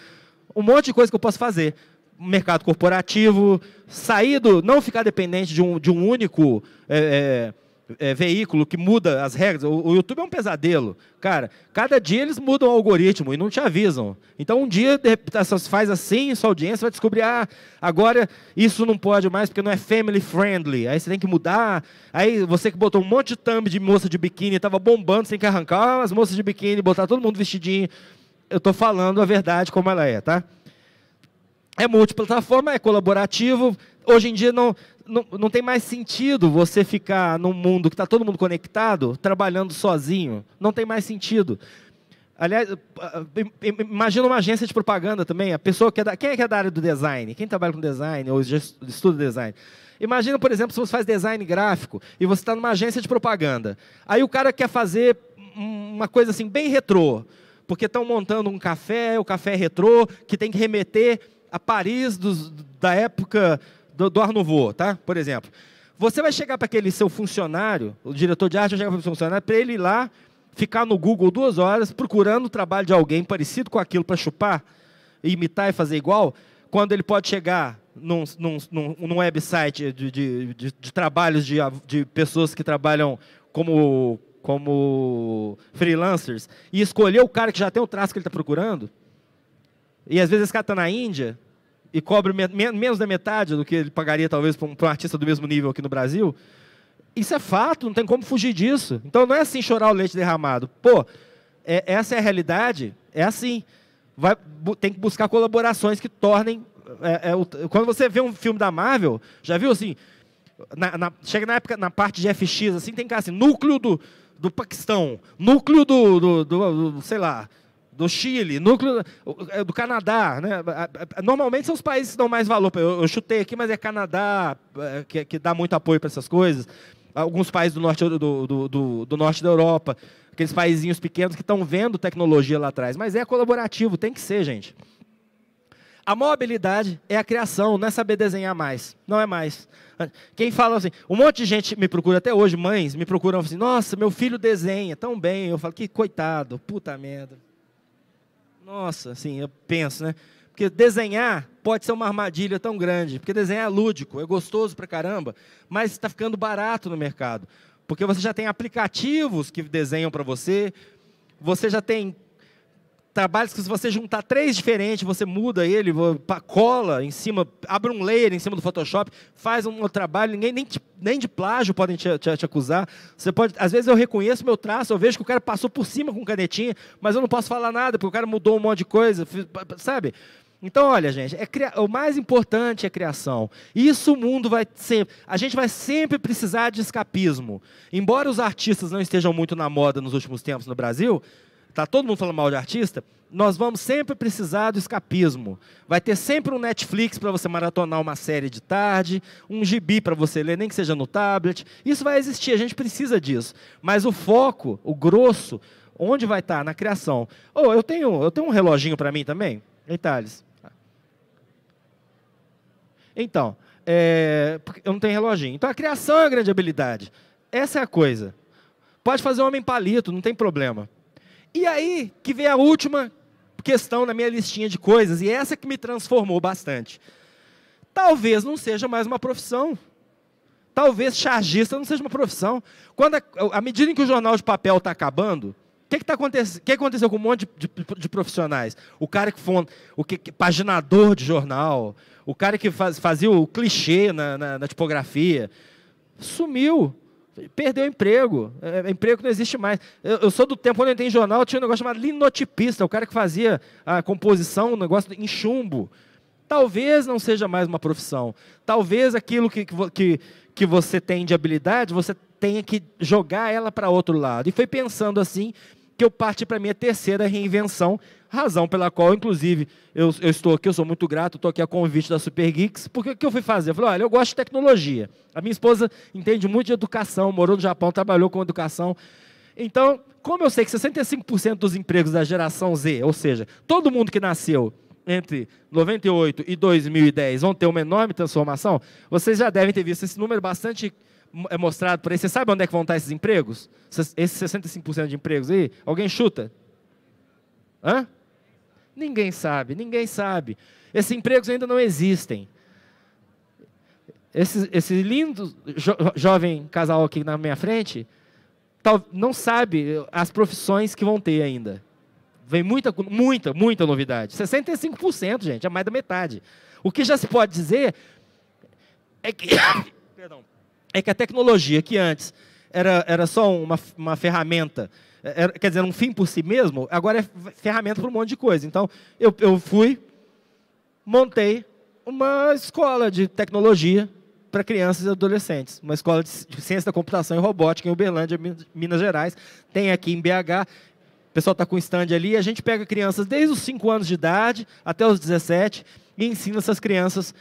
Um monte de coisa que eu posso fazer. Mercado corporativo, sair do, não ficar dependente de um, de um único. É, é, é, veículo que muda as regras. O, o, YouTube é um pesadelo. Cara, cada dia eles mudam o algoritmo e não te avisam. Então, um dia, de repente, faz assim, sua audiência vai descobrir, ah, agora isso não pode mais porque não é family friendly. Aí você tem que mudar. Aí você que botou um monte de thumb de moça de biquíni, estava bombando, sem que arrancar as moças de biquíni, botar todo mundo vestidinho. Eu estou falando a verdade como ela é, tá? É multiplataforma, é colaborativo. Hoje em dia não, não, não tem mais sentido você ficar num mundo que está todo mundo conectado, trabalhando sozinho. Não tem mais sentido. Aliás, imagina uma agência de propaganda também, a pessoa que é da, quem é, que é da área do design, quem trabalha com design ou estuda design. Imagina, por exemplo, se você faz design gráfico e você está numa agência de propaganda. Aí o cara quer fazer uma coisa assim bem retrô, porque estão montando um café, o café é retrô, que tem que remeter a Paris dos, da época do, do Arnovo, tá? Por exemplo. Você vai chegar para aquele seu funcionário, o diretor de arte vai chegar para o funcionário, para ele ir lá ficar no Google duas horas procurando o trabalho de alguém parecido com aquilo para chupar, imitar e fazer igual, quando ele pode chegar num, num, num website de, de, de, de trabalhos de, de pessoas que trabalham como, como freelancers e escolher o cara que já tem o traço que ele está procurando. E às vezes esse cara está na Índia, e cobre menos da metade do que ele pagaria, talvez, para um, artista do mesmo nível aqui no Brasil. Isso é fato, não tem como fugir disso. Então não é assim chorar o leite derramado. Pô, é, essa é a realidade, é assim. Vai, tem que buscar colaborações que tornem. É, é, o, quando você vê um filme da Marvel, já viu assim? Na, na, chega na época, na parte de FX, assim, tem cara assim, núcleo do, do Paquistão, núcleo do, do, do, do sei lá, do Chile, núcleo é, do Canadá. Né? Normalmente são os países que dão mais valor. Eu, eu chutei aqui, mas é Canadá é, que, que dá muito apoio para essas coisas. Alguns países do norte, do, do, do, do norte da Europa, aqueles paizinhos pequenos que estão vendo tecnologia lá atrás. Mas é colaborativo, tem que ser, gente. A maior habilidade é a criação, não é saber desenhar mais. Não é mais. Quem fala assim, um monte de gente me procura até hoje, mães me procuram assim, nossa, meu filho desenha tão bem. Eu falo, que coitado, puta merda. Nossa, assim, eu penso, né? Porque desenhar pode ser uma armadilha tão grande, porque desenhar é lúdico, é gostoso pra caramba, mas está ficando barato no mercado. Porque você já tem aplicativos que desenham para você, você já tem trabalhos que se você juntar três diferentes, você muda ele, cola em cima, abre um layer em cima do Photoshop, faz um trabalho, ninguém nem, te, nem de plágio podem te, te, te, acusar. Você pode, às vezes eu reconheço meu traço, eu vejo que o cara passou por cima com canetinha, mas eu não posso falar nada porque o cara mudou um monte de coisa, sabe? Então, olha, gente, é cria... o mais importante é a criação. Isso o mundo vai sempre. A gente vai sempre precisar de escapismo. Embora os artistas não estejam muito na moda nos últimos tempos no Brasil, tá todo mundo falando mal de artista, nós vamos sempre precisar do escapismo. Vai ter sempre um Netflix para você maratonar uma série de tarde, um gibi para você ler, nem que seja no tablet. Isso vai existir, a gente precisa disso. Mas o foco, o grosso, onde vai estar? Tá? Na criação. Oh, eu tenho, eu tenho um reloginho para mim também? Ei, Thales. Então, é, eu não tenho reloginho. Então a criação é a grande habilidade. Essa é a coisa. Pode fazer homem palito, não tem problema. E aí que vem a última questão na minha listinha de coisas, e é essa que me transformou bastante. Talvez não seja mais uma profissão. Talvez chargista não seja uma profissão. Quando a, à medida em que o jornal de papel está acabando, o que, que, tá que aconteceu com um monte de, de, de profissionais? O cara que foi o que, que, paginador de jornal, o cara que faz, fazia o clichê na, na, na tipografia, sumiu. Perdeu o emprego. É, é emprego não existe mais. Eu, eu, sou do tempo quando eu entrei em jornal, tinha um negócio chamado linotipista, o cara que fazia a composição, um negócio em chumbo. Talvez não seja mais uma profissão. Talvez aquilo que, que, que você tem de habilidade, você tenha que jogar ela para outro lado. E foi pensando assim que eu parti para a minha terceira reinvenção, razão pela qual, inclusive, eu, eu estou aqui, eu sou muito grato, estou aqui a convite da Super Geeks, porque o que eu fui fazer? Eu falei, olha, eu gosto de tecnologia. A minha esposa entende muito de educação, morou no Japão, trabalhou com educação. Então, como eu sei que 65% dos empregos da geração Z, ou seja, todo mundo que nasceu entre 98 e 2010 vão ter uma enorme transformação, vocês já devem ter visto esse número bastante hum, é mostrado por aí. Você sabe onde é que vão estar esses empregos? Esses 65% de empregos aí? Alguém chuta? Hã? Ninguém sabe, ninguém sabe. Esses empregos ainda não existem. Esse, esse lindo jo, jovem casal aqui na minha frente tal, não sabe as profissões que vão ter ainda. Vem muita, muita, muita novidade. 65%, gente, é mais da metade. O que já se pode dizer é que, *coughs* é que a tecnologia que antes era, era só uma, uma ferramenta era, é, é, quer dizer, um fim por si mesmo, agora é ferramenta para um monte de coisa. Então, eu, eu fui, montei uma escola de tecnologia para crianças e adolescentes. Uma escola de ciência da computação e robótica em Uberlândia, Minas Gerais. Tem aqui em BH. O pessoal está com o stand ali. A gente pega crianças desde os 5 anos de idade até os 17 e ensina essas crianças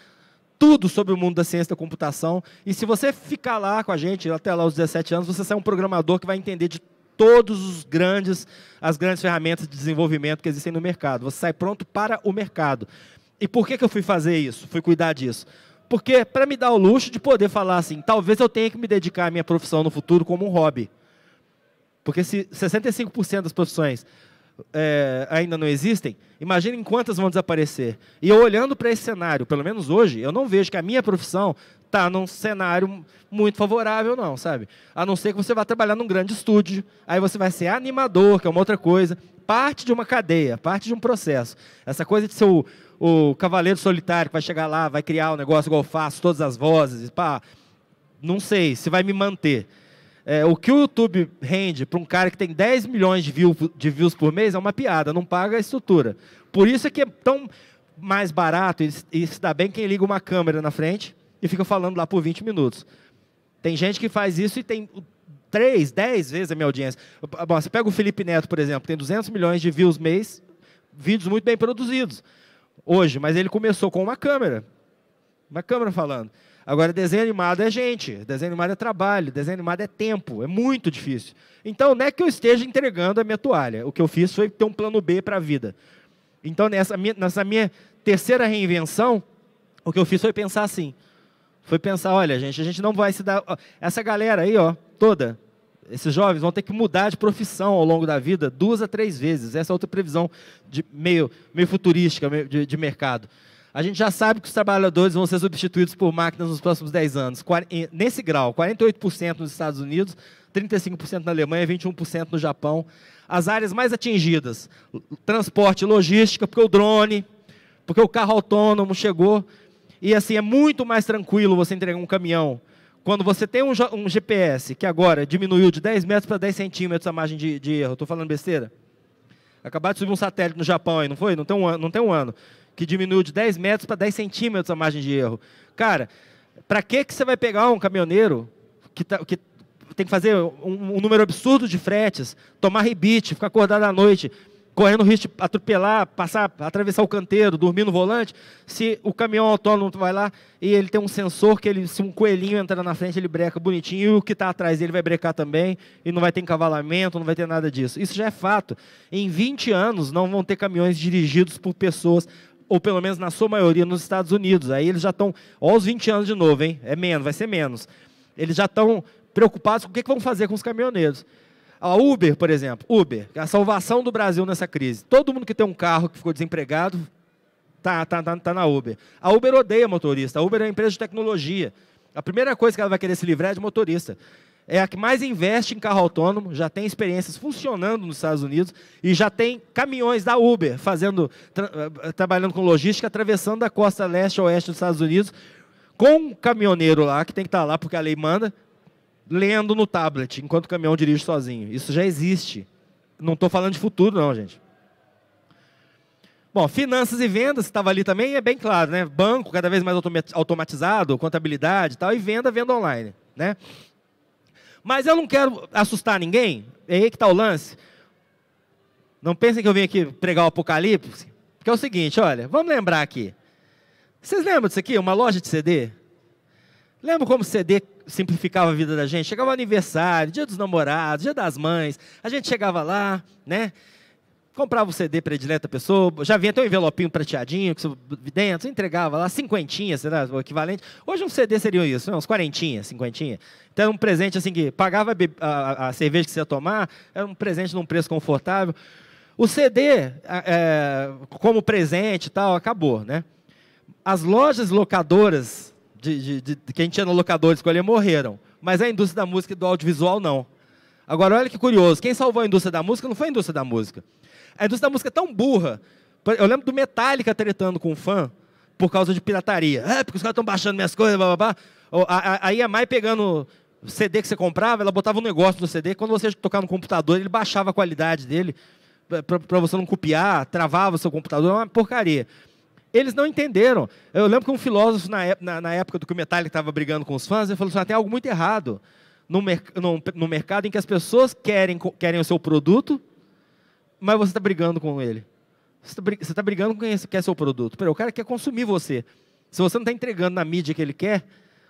tudo sobre o mundo da ciência da computação. E se você ficar lá com a gente até lá os 17 anos, você sai um programador que vai entender de todos os grandes as grandes ferramentas de desenvolvimento que existem no mercado. Você sai pronto para o mercado. E por que, que eu fui fazer isso? Fui cuidar disso? Porque para me dar o luxo de poder falar assim, talvez eu tenha que me dedicar à minha profissão no futuro como um hobby. Porque se 65% das profissões é, ainda não existem, imaginem quantas vão desaparecer. E eu olhando para esse cenário, pelo menos hoje, eu não vejo que a minha profissão está num cenário muito favorável, não, sabe? A não ser que você vá trabalhar num grande estúdio, aí você vai ser animador, que é uma outra coisa, parte de uma cadeia, parte de um processo. Essa coisa de ser o, o cavaleiro solitário que vai chegar lá, vai criar um negócio igual eu faço, todas as vozes, pá, não sei se vai me manter. É, o que o YouTube rende para um cara que tem 10 milhões de, view, de views por mês é uma piada, não paga a estrutura. Por isso é que é tão mais barato e, e se dá bem quem liga uma câmera na frente e fica falando lá por 20 minutos. Tem gente que faz isso e tem três, dez vezes a minha audiência. Bom, você pega o Felipe Neto, por exemplo, tem 200 milhões de views mês, vídeos muito bem produzidos hoje, mas ele começou com uma câmera. Uma câmera falando. Agora, desenho animado é gente, desenho animado é trabalho, desenho animado é tempo, é muito difícil. Então, não é que eu esteja entregando a minha toalha. O que eu fiz foi ter um plano B para a vida. Então, nessa minha, nessa minha terceira reinvenção, o que eu fiz foi pensar assim: foi pensar, olha, gente, a gente não vai se dar. Essa galera aí, ó, toda, esses jovens vão ter que mudar de profissão ao longo da vida duas a três vezes. Essa é outra previsão de meio, meio futurística de, de mercado. A gente já sabe que os trabalhadores vão ser substituídos por máquinas nos próximos 10 anos. Nesse grau, 48% nos Estados Unidos, 35% na Alemanha, 21% no Japão. As áreas mais atingidas, transporte e logística, porque o drone, porque o carro autônomo chegou. E assim, é muito mais tranquilo você entregar um caminhão. Quando você tem um, um GPS, que agora diminuiu de 10 metros para 10 centímetros a margem de, de erro, estou falando besteira? Acabou de subir um satélite no Japão aí, não foi? Não tem um ano, não tem um ano que diminuiu de 10 metros para 10 centímetros a margem de erro. Cara, para que, que você vai pegar um caminhoneiro que, tá, que tem que fazer um, um número absurdo de fretes, tomar rebite, ficar acordado à noite? correndo o risco de atropelar, passar, atravessar o canteiro, dormir no volante, se o caminhão autônomo vai lá e ele tem um sensor que ele, se um coelhinho entrar na frente, ele breca bonitinho, e o que está atrás dele vai brecar também, e não vai ter encavalamento, não vai ter nada disso. Isso já é fato. Em 20 anos não vão ter caminhões dirigidos por pessoas, ou pelo menos na sua maioria nos Estados Unidos. Aí eles já estão, olha os 20 anos de novo, hein? É menos, vai ser menos. Eles já estão preocupados com o que, que vão fazer com os caminhoneiros. A Uber, por exemplo, Uber, a salvação do Brasil nessa crise. Todo mundo que tem um carro que ficou desempregado tá, tá, tá, tá na Uber. A Uber odeia motorista. A Uber é uma empresa de tecnologia. A primeira coisa que ela vai querer se livrar é de motorista. É a que mais investe em carro autônomo, já tem experiências funcionando nos Estados Unidos e já tem caminhões da Uber fazendo, tra eh, trabalhando com logística, atravessando a costa leste oeste dos Estados Unidos, com um caminhoneiro lá, que tem que estar tá lá porque a lei manda, lendo no tablet enquanto o caminhão dirige sozinho. Isso já existe. Não estou falando de futuro, não, gente. Bom, finanças e vendas estava ali também, é bem claro, né? Banco cada vez mais automatizado, contabilidade e tal, e venda, venda online, né? Mas eu não quero assustar ninguém, é aí que está o lance. Não pensem que eu vim aqui pregar o apocalipse, porque é o seguinte, olha, vamos lembrar aqui. Vocês lembram disso aqui? Uma loja de CD? Lembra como o CD simplificava a vida da gente? Chegava o aniversário, dia dos namorados, dia das mães. A gente chegava lá, né? Comprava o CD predileto da pessoa, já vinha até um envelopinho prateadinho, que dentro, entregava lá, cinquentinha, será o equivalente. Hoje um CD seria isso, não, né? uns quarentinha, cinquentinha. Então era um presente assim que pagava a, a, a cerveja que você ia tomar, era um presente num preço confortável. O CD, é, é, como presente e tal, acabou, né? As lojas locadoras de, de, de, de quem tinha no locador escolher morreram. Mas a indústria da música e do audiovisual não. Agora, olha que curioso, quem salvou a indústria da música não foi a indústria da música. A indústria da música é tão burra. Eu lembro do Metallica tretando com um fã por causa de pirataria. É, porque os caras estão baixando minhas coisas, blá, blá, blá. A, a, Mai pegando CD que você comprava, ela botava um negócio no CD, quando você tocava no computador, ele baixava a qualidade dele para você não copiar, travava o seu computador, é uma porcaria. Eles não entenderam. Eu lembro que um filósofo, na, época do que o Metallica estava brigando com os fãs, ele falou assim: ah, tem algo muito errado no, no, no mercado em que as pessoas querem, querem o seu produto, mas você está brigando com ele. Você está tá brigando com quem quer seu produto. Peraí, o cara quer consumir você. Se você não está entregando na mídia que ele quer,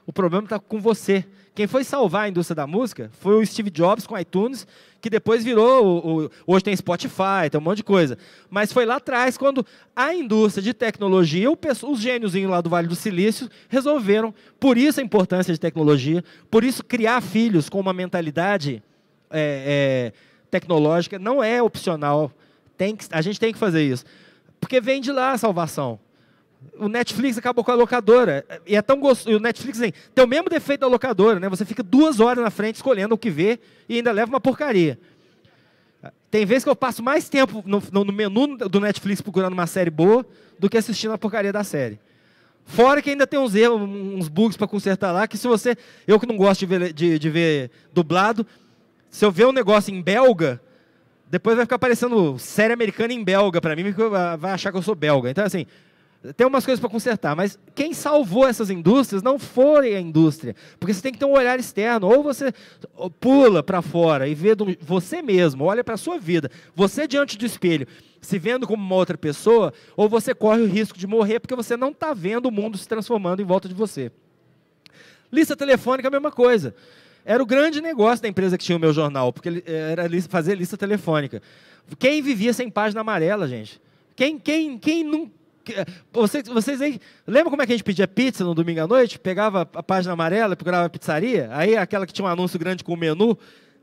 o problema está com você. Quem foi salvar a indústria da música foi o Steve Jobs com iTunes, que depois virou. O, o, hoje tem Spotify, tem um monte de coisa. Mas foi lá atrás, quando a indústria de tecnologia, o, os gêniozinhos lá do Vale do Silício, resolveram. Por isso a importância de tecnologia, por isso criar filhos com uma mentalidade é, é, tecnológica não é opcional. Tem que, a gente tem que fazer isso. Porque vem de lá a salvação. O Netflix acabou com a locadora. E é tão gostoso. E o Netflix tem, tem o mesmo defeito da locadora, né? Você fica duas horas na frente escolhendo o que ver e ainda leva uma porcaria. Tem vezes que eu passo mais tempo no, no menu do Netflix procurando uma série boa do que assistindo a porcaria da série. Fora que ainda tem uns erros, uns bugs para consertar lá, que se você. Eu que não gosto de ver, de, de ver dublado, se eu ver um negócio em belga, depois vai ficar aparecendo série americana em belga para mim, porque ah, vai achar que eu sou belga. Então, assim, tem umas coisas para consertar, mas quem salvou essas indústrias não foi a indústria, porque você tem que ter um olhar externo, ou você pula para fora e vê do, você mesmo, olha para a sua vida, você diante do espelho, se vendo como uma outra pessoa, ou você corre o risco de morrer porque você não está vendo o mundo se transformando em volta de você. Lista telefônica é a mesma coisa. Era o grande negócio da empresa que tinha o meu jornal, porque era fazer lista telefônica. Quem vivia sem página amarela, gente? Quem, quem, quem não vocês, vocês aí, lembra como é que a gente pedia pizza no domingo à noite? Pegava a página amarela e procurava a pizzaria? Aí aquela que tinha um anúncio grande com o menu,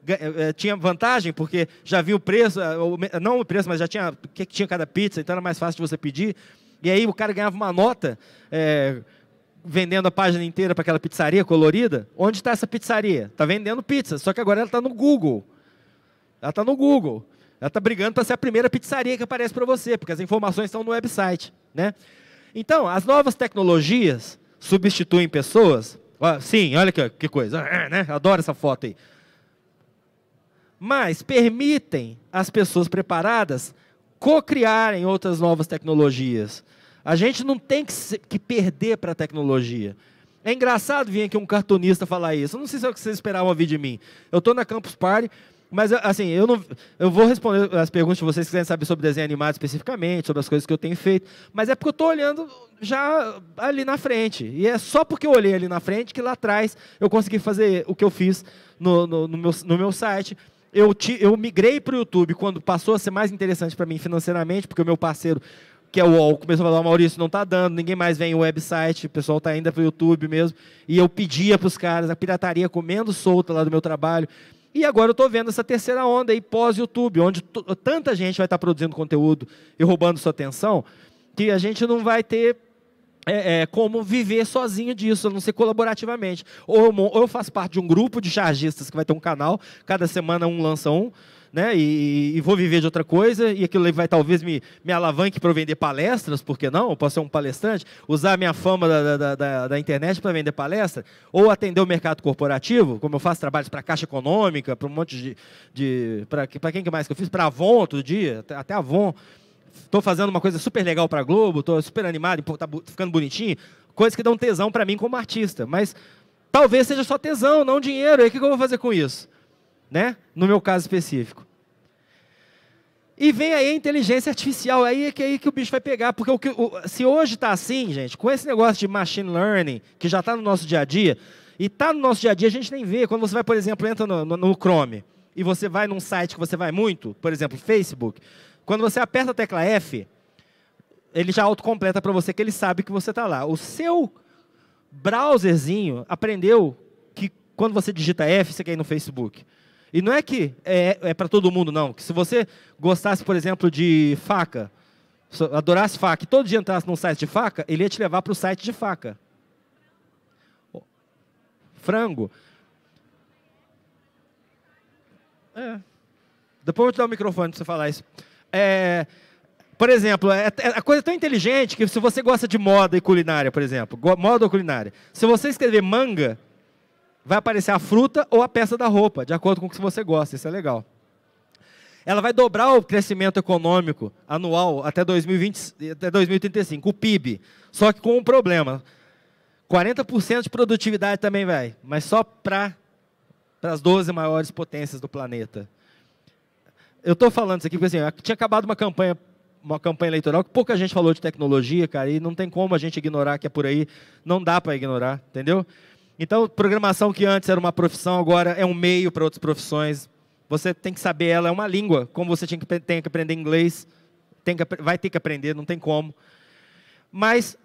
eh, eh, tinha vantagem, porque já viu o preço, eh, não o preço, mas já tinha o que tinha cada pizza, então era mais fácil de você pedir. E aí o cara ganhava uma nota é, vendendo a página inteira para aquela pizzaria colorida. Onde está essa pizzaria? Está vendendo pizza, só que agora ela está no Google. Ela está no Google. Ela está brigando para ser a primeira pizzaria que aparece para você, porque as informações estão no website. Né? Então, as novas tecnologias substituem pessoas. Sim, olha que, que coisa. Ah, né? Adoro essa foto aí. Mas permitem as pessoas preparadas co-criarem outras novas tecnologias. A gente não tem que, se, que perder para a tecnologia. É engraçado vir aqui um cartunista falar isso. Eu não sei se é o que vocês esperavam ouvir de mim. Eu estou na Campus Party mas, assim, eu não. Eu vou responder as perguntas que vocês quiserem saber sobre desenho animado especificamente, sobre as coisas que eu tenho feito. Mas é porque eu estou olhando já ali na frente. E é só porque eu olhei ali na frente que lá atrás eu consegui fazer o que eu fiz no, no, no meu, no meu site. Eu, ti, eu migrei para o YouTube quando passou a ser mais interessante para mim financeiramente, porque o meu parceiro que é o UOL, começou a falar, Maurício, não está dando, ninguém mais vem o website, o pessoal está ainda para o YouTube mesmo. E eu pedia para os caras, a pirataria comendo solta lá do meu trabalho. E agora eu estou vendo essa terceira onda aí pós-YouTube, onde tanta gente vai estar tá produzindo conteúdo e roubando sua atenção, que a gente não vai ter é, é, como viver sozinho disso, a não ser colaborativamente. Ou ou eu faço parte de um grupo de chargistas que vai ter um canal, cada semana um lança um, né? E, e, vou viver de outra coisa, e aquilo vai talvez me, me alavanque para vender palestras, por que não? Eu posso ser um palestrante, usar a minha fama da, da, da, da internet para vender palestra, ou atender o mercado corporativo, como eu faço trabalhos para a Caixa Econômica, para um monte de. de para quem que mais que eu fiz? Para a Avon outro dia, até, até a Avon. Estou fazendo uma coisa super legal para a Globo, estou super animado, está tá ficando bonitinho. Coisas que dão tesão para mim como artista, mas talvez seja só tesão, não dinheiro. E o que eu vou fazer com isso? né? No meu caso específico. E vem aí a inteligência artificial, aí é que, aí que o bicho vai pegar. Porque o que, o, se hoje está assim, gente, com esse negócio de machine learning, que já está no nosso dia a dia, e está no nosso dia a dia, a gente nem vê. Quando você vai, por exemplo, entra no, no, no, Chrome, e você vai num site que você vai muito, por exemplo, Facebook, quando você aperta a tecla F, ele já autocompleta para você que ele sabe que você está lá. O seu browserzinho aprendeu que quando você digita F, você quer ir no Facebook. E não é que é, é para todo mundo, não. Que se você gostasse, por exemplo, de faca, adorasse faca, e todo dia entrasse num site de faca, ele ia te levar para o site de faca. Frango. É. Depois eu vou te dar o microfone para você falar isso. É, por exemplo, é, é, a coisa é tão inteligente que se você gosta de moda e culinária, por exemplo, moda ou culinária, se você escrever manga, vai aparecer a fruta ou a peça da roupa, de acordo com o que você gosta, isso é legal. Ela vai dobrar o crescimento econômico anual até, 2020, até 2035, o PIB, só que com um problema. 40% de produtividade também vai, mas só para as 12 maiores potências do planeta. Eu estou falando isso aqui porque assim, tinha acabado uma campanha uma campanha eleitoral que pouca gente falou de tecnologia, cara, e não tem como a gente ignorar que é por aí, não dá para ignorar, entendeu? Então, programação que antes era uma profissão, agora é um meio para outras profissões. Você tem que saber ela, é uma língua. Como você tem que, tem que aprender inglês, tem que, vai ter que aprender, não tem como. Mas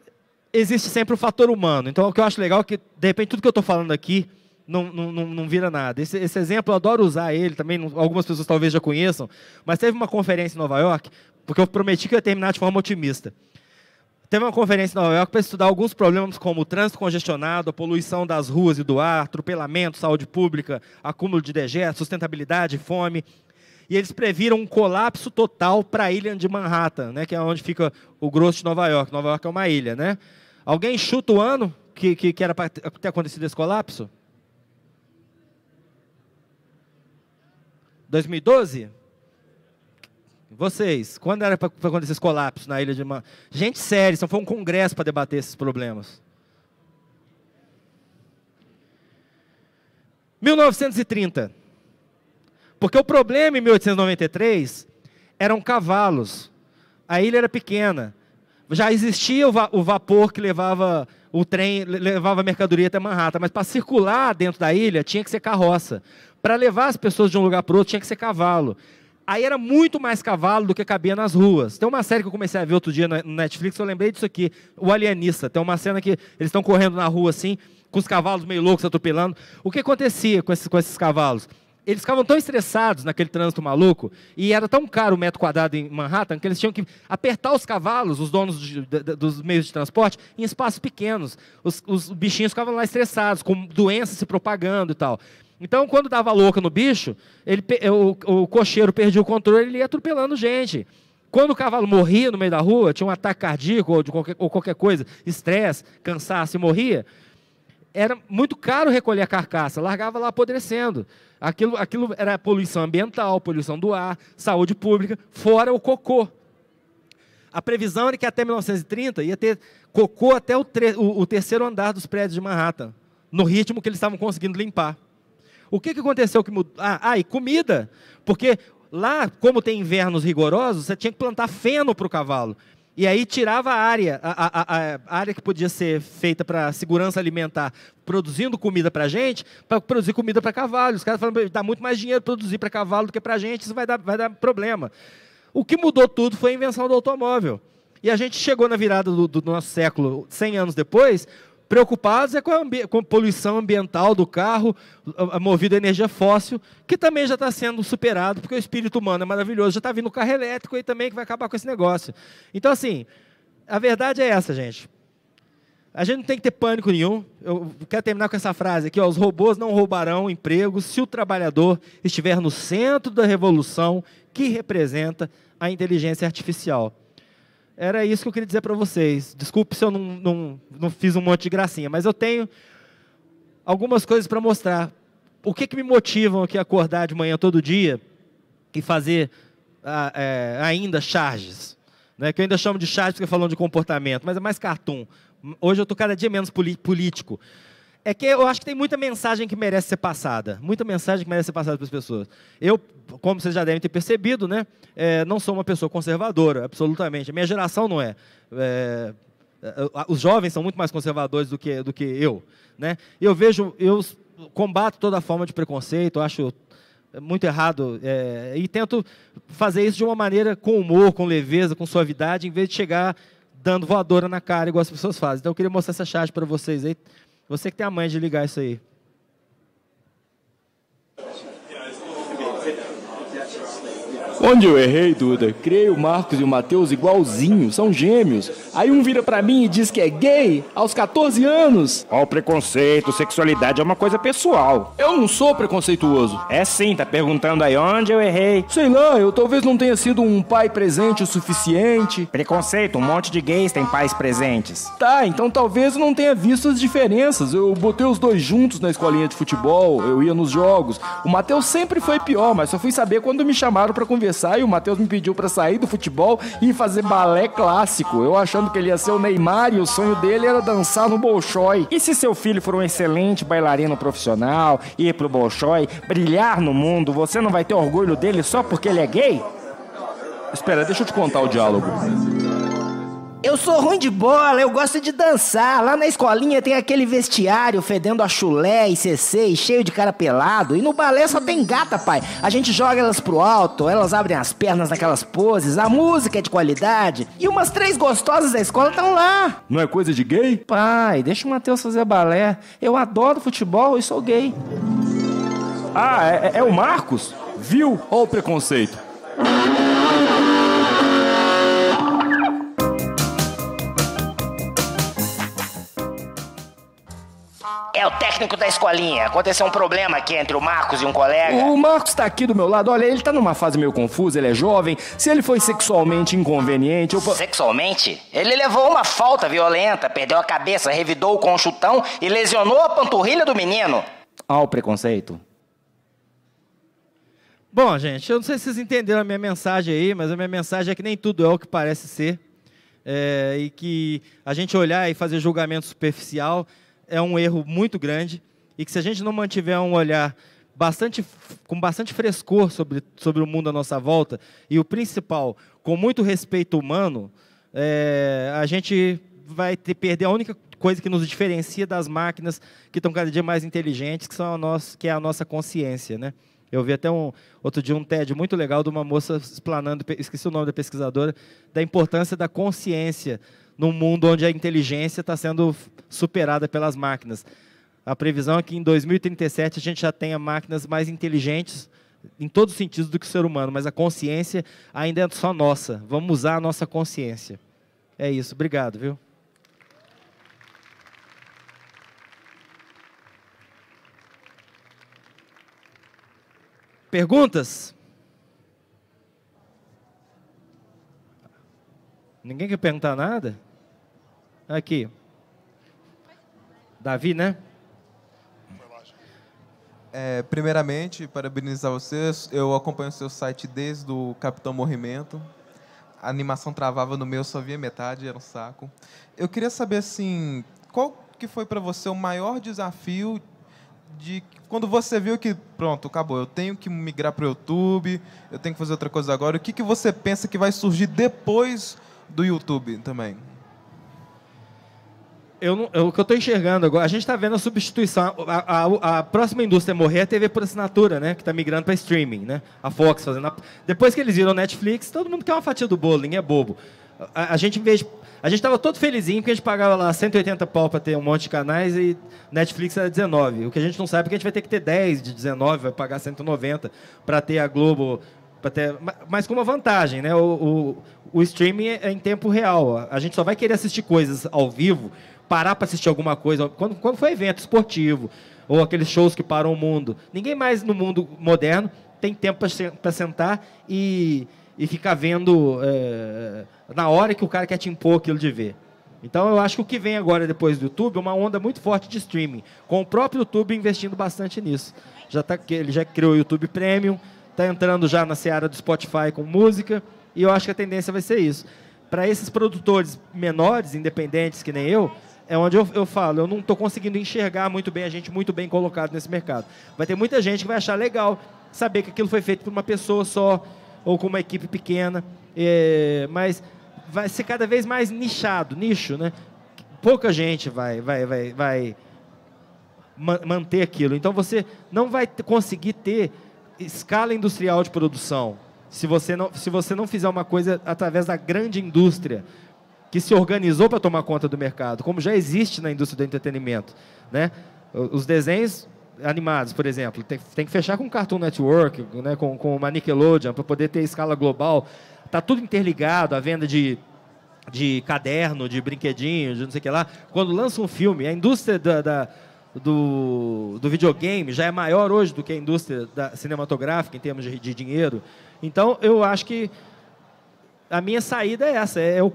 existe sempre o fator humano. Então, o que eu acho legal é que, de repente, tudo que eu estou falando aqui não, não, não vira nada. Esse, esse, exemplo, eu adoro usar ele também, algumas pessoas talvez já conheçam, mas teve uma conferência em Nova York, porque eu prometi que eu ia terminar de forma otimista. Teve uma conferência em Nova York para estudar alguns problemas como o trânsito congestionado, a poluição das ruas e do ar, atropelamento, saúde pública, acúmulo de dejetos, sustentabilidade, fome. E eles previram um colapso total para a ilha de Manhattan, né, que é onde fica o grosso de Nova York. Nova York é uma ilha, né? Alguém chuta o ano que, que, que era para ter acontecido esse colapso? 2012? Vocês, quando era para acontecer esses colapsos na ilha de Man... Gente séria, isso foi um congresso para debater esses problemas. 1930. Porque o problema em 1893 eram cavalos. A ilha era pequena. Já existia o, va o vapor que levava o trem, levava mercadoria até Manhattan, mas para circular dentro da ilha tinha que ser carroça. Para levar as pessoas de um lugar para outro tinha que ser cavalo. Aí era muito mais cavalo do que cabia nas ruas. Tem uma série que eu comecei a ver outro dia no Netflix, eu lembrei disso aqui, O Alienista. Tem uma cena que eles estão correndo na rua assim, com os cavalos meio loucos atropelando. O que acontecia com esses, com esses cavalos? Eles ficavam tão estressados naquele trânsito maluco, e era tão caro o metro quadrado em Manhattan, que eles tinham que apertar os cavalos, os donos de, de, dos meios de transporte, em espaços pequenos. Os, os bichinhos ficavam lá estressados, com doenças se propagando e tal. Então, quando dava louca no bicho, ele, o, o cocheiro perdia o controle, ele ia atropelando gente. Quando o cavalo morria no meio da rua, tinha um ataque cardíaco ou, de qualquer, ou qualquer coisa, estresse, cansaço e morria, era muito caro recolher a carcaça, largava lá apodrecendo. Aquilo, aquilo era poluição ambiental, poluição do ar, saúde pública, fora o cocô. A previsão era que até 1930 ia ter cocô até o, o, o terceiro andar dos prédios de Manhattan, no ritmo que eles estavam conseguindo limpar. O que, que aconteceu que mudou? Ah, ah, e comida. Porque lá, como tem invernos rigorosos, você tinha que plantar feno para o cavalo. E aí tirava a área, a, a, a área que podia ser feita para segurança alimentar, produzindo comida para gente, para produzir comida para cavalo. Os caras falam, dá muito mais dinheiro produzir para cavalo do que para gente, isso vai dar, vai dar problema. O que mudou tudo foi a invenção do automóvel. E a gente chegou na virada do, do nosso século, 100 anos depois, preocupados é com a, com a poluição ambiental do carro, movido a energia fóssil, que também já está sendo superado, porque o espírito humano é maravilhoso, já está vindo o carro elétrico aí também que vai acabar com esse negócio. Então, assim, a verdade é essa, gente. A gente não tem que ter pânico nenhum. Eu quero terminar com essa frase aqui: ó, os robôs não roubarão empregos se o trabalhador estiver no centro da revolução que representa a inteligência artificial. Era isso que eu queria dizer para vocês. Desculpe se eu não, não, não fiz um monte de gracinha, mas eu tenho algumas coisas para mostrar. O que, que me motivam aqui a acordar de manhã todo dia e fazer é, ainda charges? Né? Que eu ainda chamo de charges porque falando de comportamento, mas é mais cartoon. Hoje eu estou cada dia menos político é que eu acho que tem muita mensagem que merece ser passada, muita mensagem que merece ser passada para as pessoas. Eu, como vocês já devem ter percebido, né, é, não sou uma pessoa conservadora, absolutamente. A minha geração não é. é, é os jovens são muito mais conservadores do que, do que eu. Né? Eu vejo, eu combato toda forma de preconceito, acho muito errado, é, e tento fazer isso de uma maneira com humor, com leveza, com suavidade, em vez de chegar dando voadora na cara, igual as pessoas fazem. Então eu queria mostrar essa charge para vocês aí. Você que tem a manha de ligar isso aí. Onde eu errei, Duda? Creio o Marcos e o Matheus igualzinho, são gêmeos. Aí um vira para mim e diz que é gay aos 14 anos. Olha o preconceito, sexualidade é uma coisa pessoal. Eu não sou preconceituoso. É sim, tá perguntando aí onde eu errei. Sei lá, eu talvez não tenha sido um pai presente o suficiente. Preconceito, um monte de gays tem pais presentes. Tá, então talvez eu não tenha visto as diferenças. Eu botei os dois juntos na escolinha de futebol, eu ia nos jogos. O Matheus sempre foi pior, mas só fui saber quando me chamaram para conversar e o Matheus me pediu para sair do futebol e fazer balé clássico. Eu achando que ele ia ser o Neymar e o sonho dele era dançar no Bolshoi. E se seu filho for um excelente bailarino profissional, ir pro Bolshoi, brilhar no mundo, você não vai ter orgulho dele só porque ele é gay? Espera, deixa eu te contar o diálogo. Eu sou ruim de bola, eu gosto de dançar. Lá na escolinha tem aquele vestiário fedendo a chulé e CC e cheio de cara pelado. E no balé só tem gata, pai. A gente joga elas pro alto, elas abrem as pernas naquelas poses, a música é de qualidade. E umas três gostosas da escola estão lá. Não é coisa de gay? Pai, deixa o Matheus fazer balé. Eu adoro futebol e sou gay. Ah, é, é, é o Marcos? Viu? Olha o preconceito. É o técnico da escolinha. Aconteceu um problema aqui entre o Marcos e um colega. O Marcos tá aqui do meu lado. Olha, ele tá numa fase meio confusa, ele é jovem. Se ele foi sexualmente inconveniente, eu... Sexualmente? Ele levou uma falta violenta, perdeu a cabeça, revidou com um chutão e lesionou a panturrilha do menino. Há o preconceito. Bom, gente, eu não sei se vocês entenderam a minha mensagem aí, mas a minha mensagem é que nem tudo é o que parece ser. É, e que a gente olhar e fazer julgamento superficial é um erro muito grande e que se a gente não mantiver um olhar bastante, com bastante frescor sobre, sobre o mundo à nossa volta e o principal, com muito respeito humano, é, a gente vai ter, perder a única coisa que nos diferencia das máquinas que estão cada dia mais inteligentes, que, são a nossa, que é a nossa consciência, né? Eu vi até um, outro dia um TED muito legal de uma moça explanando, esqueci o nome da pesquisadora, da importância da consciência num mundo onde a inteligência está sendo superada pelas máquinas. A previsão é que em 2037 a gente já tenha máquinas mais inteligentes em todos os sentidos do que o ser humano, mas a consciência ainda é só nossa. Vamos usar a nossa consciência. É isso. Obrigado, viu? Perguntas? Ninguém quer perguntar nada? Aqui. Davi, né? É, primeiramente, parabenizar vocês. Eu acompanho o seu site desde o Capitão Morrimento. A animação travava no meu, só via metade, era um saco. Eu queria saber, assim, qual que foi para você o maior desafio de quando você viu que, pronto, acabou, eu tenho que migrar para o YouTube, eu tenho que fazer outra coisa agora. O que, que você pensa que vai surgir depois do YouTube também? eu não, eu, o que eu estou enxergando agora, a gente está vendo a substituição. A, a, a, próxima indústria morrer é a TV por assinatura, né? Que está migrando para streaming, né? A Fox fazendo. A, depois que eles viram Netflix, todo mundo quer uma fatia do bolo, ninguém é bobo. A, gente, em vez. A gente estava todo felizinho porque a gente pagava lá 180 pau para ter um monte de canais e Netflix era 19. O que a gente não sabe é que a gente vai ter que ter 10 de 19, vai pagar 190 para ter a Globo ter mas com uma vantagem, né? O, o, o, streaming é em tempo real. A gente só vai querer assistir coisas ao vivo parar para assistir alguma coisa. Quando, quando foi evento esportivo, ou aqueles shows que param o mundo. Ninguém mais no mundo moderno tem tempo para sentar e, e ficar vendo é, na hora que o cara quer te impor aquilo de ver. Então eu acho que o que vem agora depois do YouTube é uma onda muito forte de streaming, com o próprio YouTube investindo bastante nisso. Já tá, ele já criou o YouTube Premium, está entrando já na seara do Spotify com música, e eu acho que a tendência vai ser isso. Para esses produtores menores, independentes que nem eu, é onde eu, eu falo, eu não estou conseguindo enxergar muito bem a gente muito bem colocado nesse mercado. Vai ter muita gente que vai achar legal saber que aquilo foi feito por uma pessoa só ou com uma equipe pequena, é, mas vai ser cada vez mais nichado, nicho, né? Pouca gente vai, vai, vai, vai manter aquilo. Então você não vai conseguir ter escala industrial de produção se você não, se você não fizer uma coisa através da grande indústria que se organizou para tomar conta do mercado, como já existe na indústria do entretenimento. Né? Os desenhos animados, por exemplo, tem, tem que fechar com o Cartoon Network, né? com, com uma Nickelodeon, para poder ter escala global. Está tudo interligado, a venda de, de caderno, de brinquedinho, de não sei o que lá. Quando lança um filme, a indústria da, da do, do videogame já é maior hoje do que a indústria da, cinematográfica em termos de, de dinheiro. Então, eu acho que a minha saída é essa, é eu,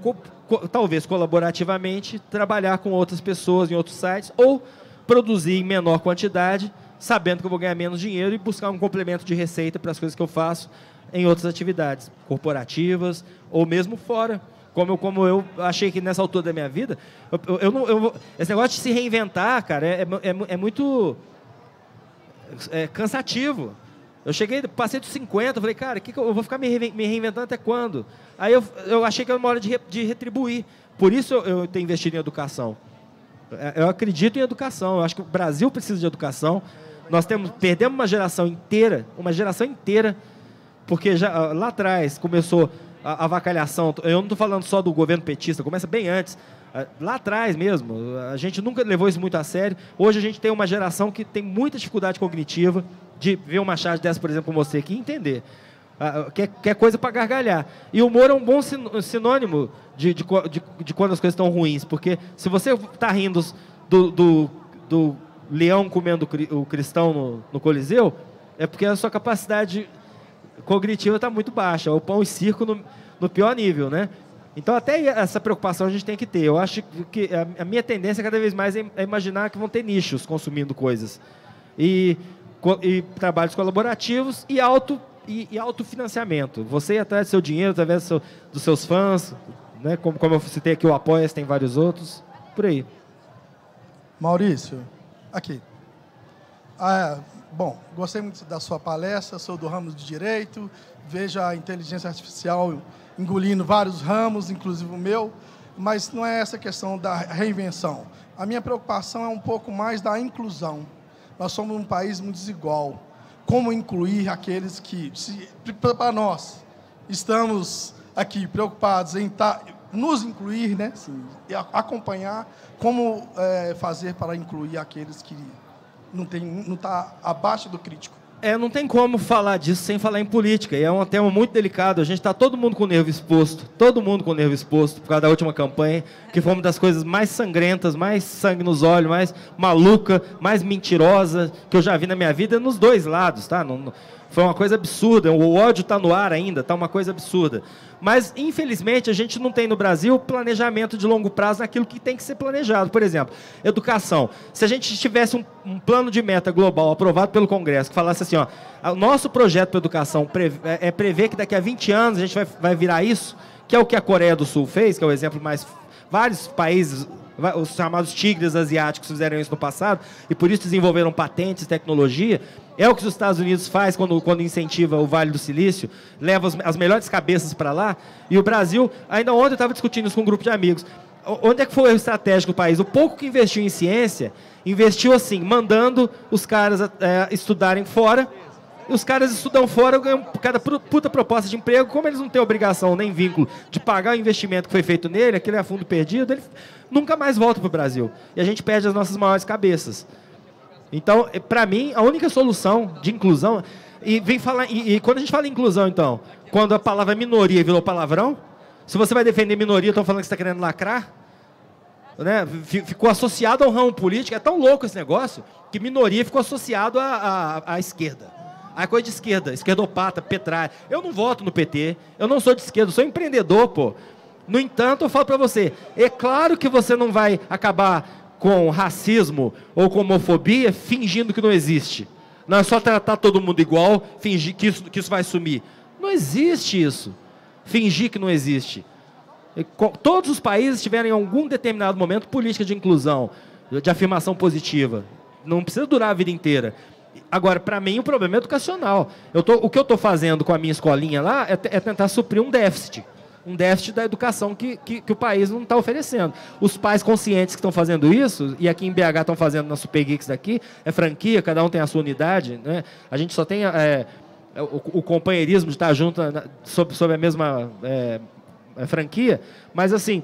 talvez colaborativamente trabalhar com outras pessoas em outros sites ou produzir em menor quantidade, sabendo que eu vou ganhar menos dinheiro e buscar um complemento de receita para as coisas que eu faço em outras atividades corporativas ou mesmo fora. Como eu, como eu achei que nessa altura da minha vida, eu, eu não, eu, esse negócio de se reinventar, cara, é, é, é, é muito é, cansativo. Eu cheguei, passei dos 50, falei, cara, que, que eu, vou ficar me, me, reinventando até quando? Aí eu, eu achei que era uma hora de, re, de retribuir. Por isso eu, eu tenho investido em educação. É, eu acredito em educação. Eu acho que o Brasil precisa de educação. Nós temos, perdemos uma geração inteira, uma geração inteira, porque já, ah, lá atrás começou a vacalhação. Eu não estou falando só do governo petista, começa bem antes. Ah, lá atrás mesmo, a gente nunca levou isso muito a sério. Hoje a gente tem uma geração que tem muita dificuldade cognitiva, de ver uma charge dessa, por exemplo, com você aqui, entender. Ah, ah, que, é, coisa para gargalhar. E o humor é um bom sinônimo de, de, de, de, quando as coisas estão ruins, porque se você está rindo do, do, do, leão comendo o cristão no, no Coliseu, é porque a sua capacidade cognitiva está muito baixa. O pão e circo no, no pior nível, né? Então, até essa preocupação a gente tem que ter. Eu acho que a minha tendência cada vez mais é, é imaginar que vão ter nichos consumindo coisas. E e trabalhos colaborativos e auto e, e autofinanciamento. Você através atrás do seu dinheiro através do seu, dos seus fãs, né? Como, como eu citei aqui, o Apoia, tem vários outros, por aí. Maurício, aqui. Ah, é, bom, gostei muito da sua palestra, sou do ramo de direito, vejo a inteligência artificial engolindo vários ramos, inclusive o meu, mas não é essa questão da reinvenção. A minha preocupação é um pouco mais da inclusão nós somos um país muito desigual. Como incluir aqueles que, para nós, estamos aqui preocupados em estar, tá, nos incluir, né? Assim, acompanhar, como é, fazer para incluir aqueles que não tem, não está abaixo do crítico é, não tem como falar disso sem falar em política. E é um tema muito delicado. A gente está todo mundo com o nervo exposto. Todo mundo com o nervo exposto por causa da última campanha, que foi uma das coisas mais sangrentas, mais sangue nos olhos, mais maluca, mais mentirosa que eu já vi na minha vida, nos dois lados, tá? Não, não foi uma coisa absurda. O ódio está no ar ainda, está uma coisa absurda. Mas, infelizmente, a gente não tem no Brasil planejamento de longo prazo naquilo que tem que ser planejado. Por exemplo, educação. Se a gente tivesse um, um plano de meta global aprovado pelo Congresso, que falasse assim, ó, ah, o nosso projeto para educação é, é prever que daqui a 20 anos a gente vai, vai virar isso, que é o que a Coreia do Sul fez, que é o exemplo mais. Vários países os chamados tigres asiáticos fizeram isso no passado e por isso desenvolveram patentes, tecnologia. É o que os Estados Unidos faz quando, quando incentiva o Vale do Silício, leva as, as melhores cabeças para lá. E o Brasil, ainda ontem eu estava discutindo isso com um grupo de amigos. Onde é que foi o estratégico do país? O pouco que investiu em ciência, investiu assim, mandando os caras é, estudarem fora os caras estudam fora, ganham cada puta proposta de emprego, como eles não têm obrigação nem vínculo de pagar o investimento que foi feito nele, aquele é fundo perdido, ele nunca mais volta para o Brasil. E a gente perde as nossas maiores cabeças. Então, é, para mim, a única solução de inclusão. E, vem falar, e, e quando a gente fala em inclusão, então, quando a palavra minoria virou palavrão, se você vai defender minoria, estão falando que você está querendo lacrar, né? ficou associado ao ramo político. É tão louco esse negócio que minoria ficou associado à, à, à esquerda. Aí ah, é coisa de esquerda, esquerdopata, petralha. Eu não voto no PT, eu não sou de esquerda, eu sou empreendedor, pô. No entanto, eu falo para você, é claro que você não vai acabar com racismo ou com homofobia fingindo que não existe. Não é só tratar todo mundo igual, fingir que isso, que isso vai sumir. Não existe isso. Fingir que não existe. Todos os países tiveram em algum determinado momento política de inclusão, de afirmação positiva. Não precisa durar a vida inteira. Agora, para mim, o problema é educacional. Eu tô, o que eu estou fazendo com a minha escolinha lá é, é, tentar suprir um déficit. Um déficit da educação que, que, que o país não está oferecendo. Os pais conscientes que estão fazendo isso, e aqui em BH estão fazendo na Super Geeks daqui, é franquia, cada um tem a sua unidade. Né? A gente só tem é, é o, o, companheirismo de estar tá junto na, sob, sob a mesma é, é, franquia. Mas, assim,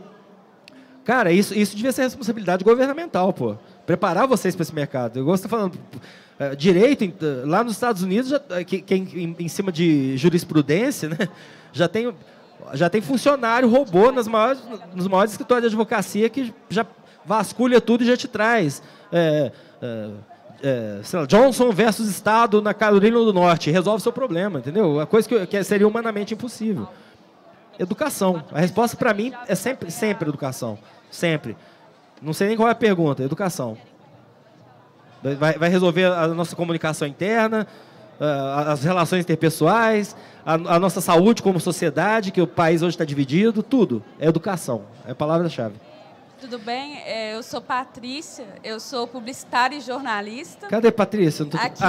cara, isso, isso devia ser responsabilidade governamental, pô. Preparar vocês para esse mercado. Eu gosto de falando é, direito, eh, lá nos Estados Unidos, já, eh, que, é em, cima de jurisprudência, né, *laughs* já, tem, já tem funcionário robô nas maiores, nos maiores escritórios de advocacia que já vasculha tudo e já te traz. É, é, lá, Johnson versus Estado na Carolina do Norte, resolve seu problema, entendeu? A coisa que, que seria humanamente impossível. Educação. A resposta para mim é sempre, sempre educação. Sempre. Não sei nem qual é a pergunta, educação. Vai, vai resolver a nossa comunicação interna, ah, as relações interpessoais, a, a, nossa saúde como sociedade, que o país hoje está dividido, tudo. É educação, é a palavra-chave. Tudo bem? É, eu sou Patrícia, eu sou publicitária e jornalista. Cadê Patrícia? Tô... Aqui.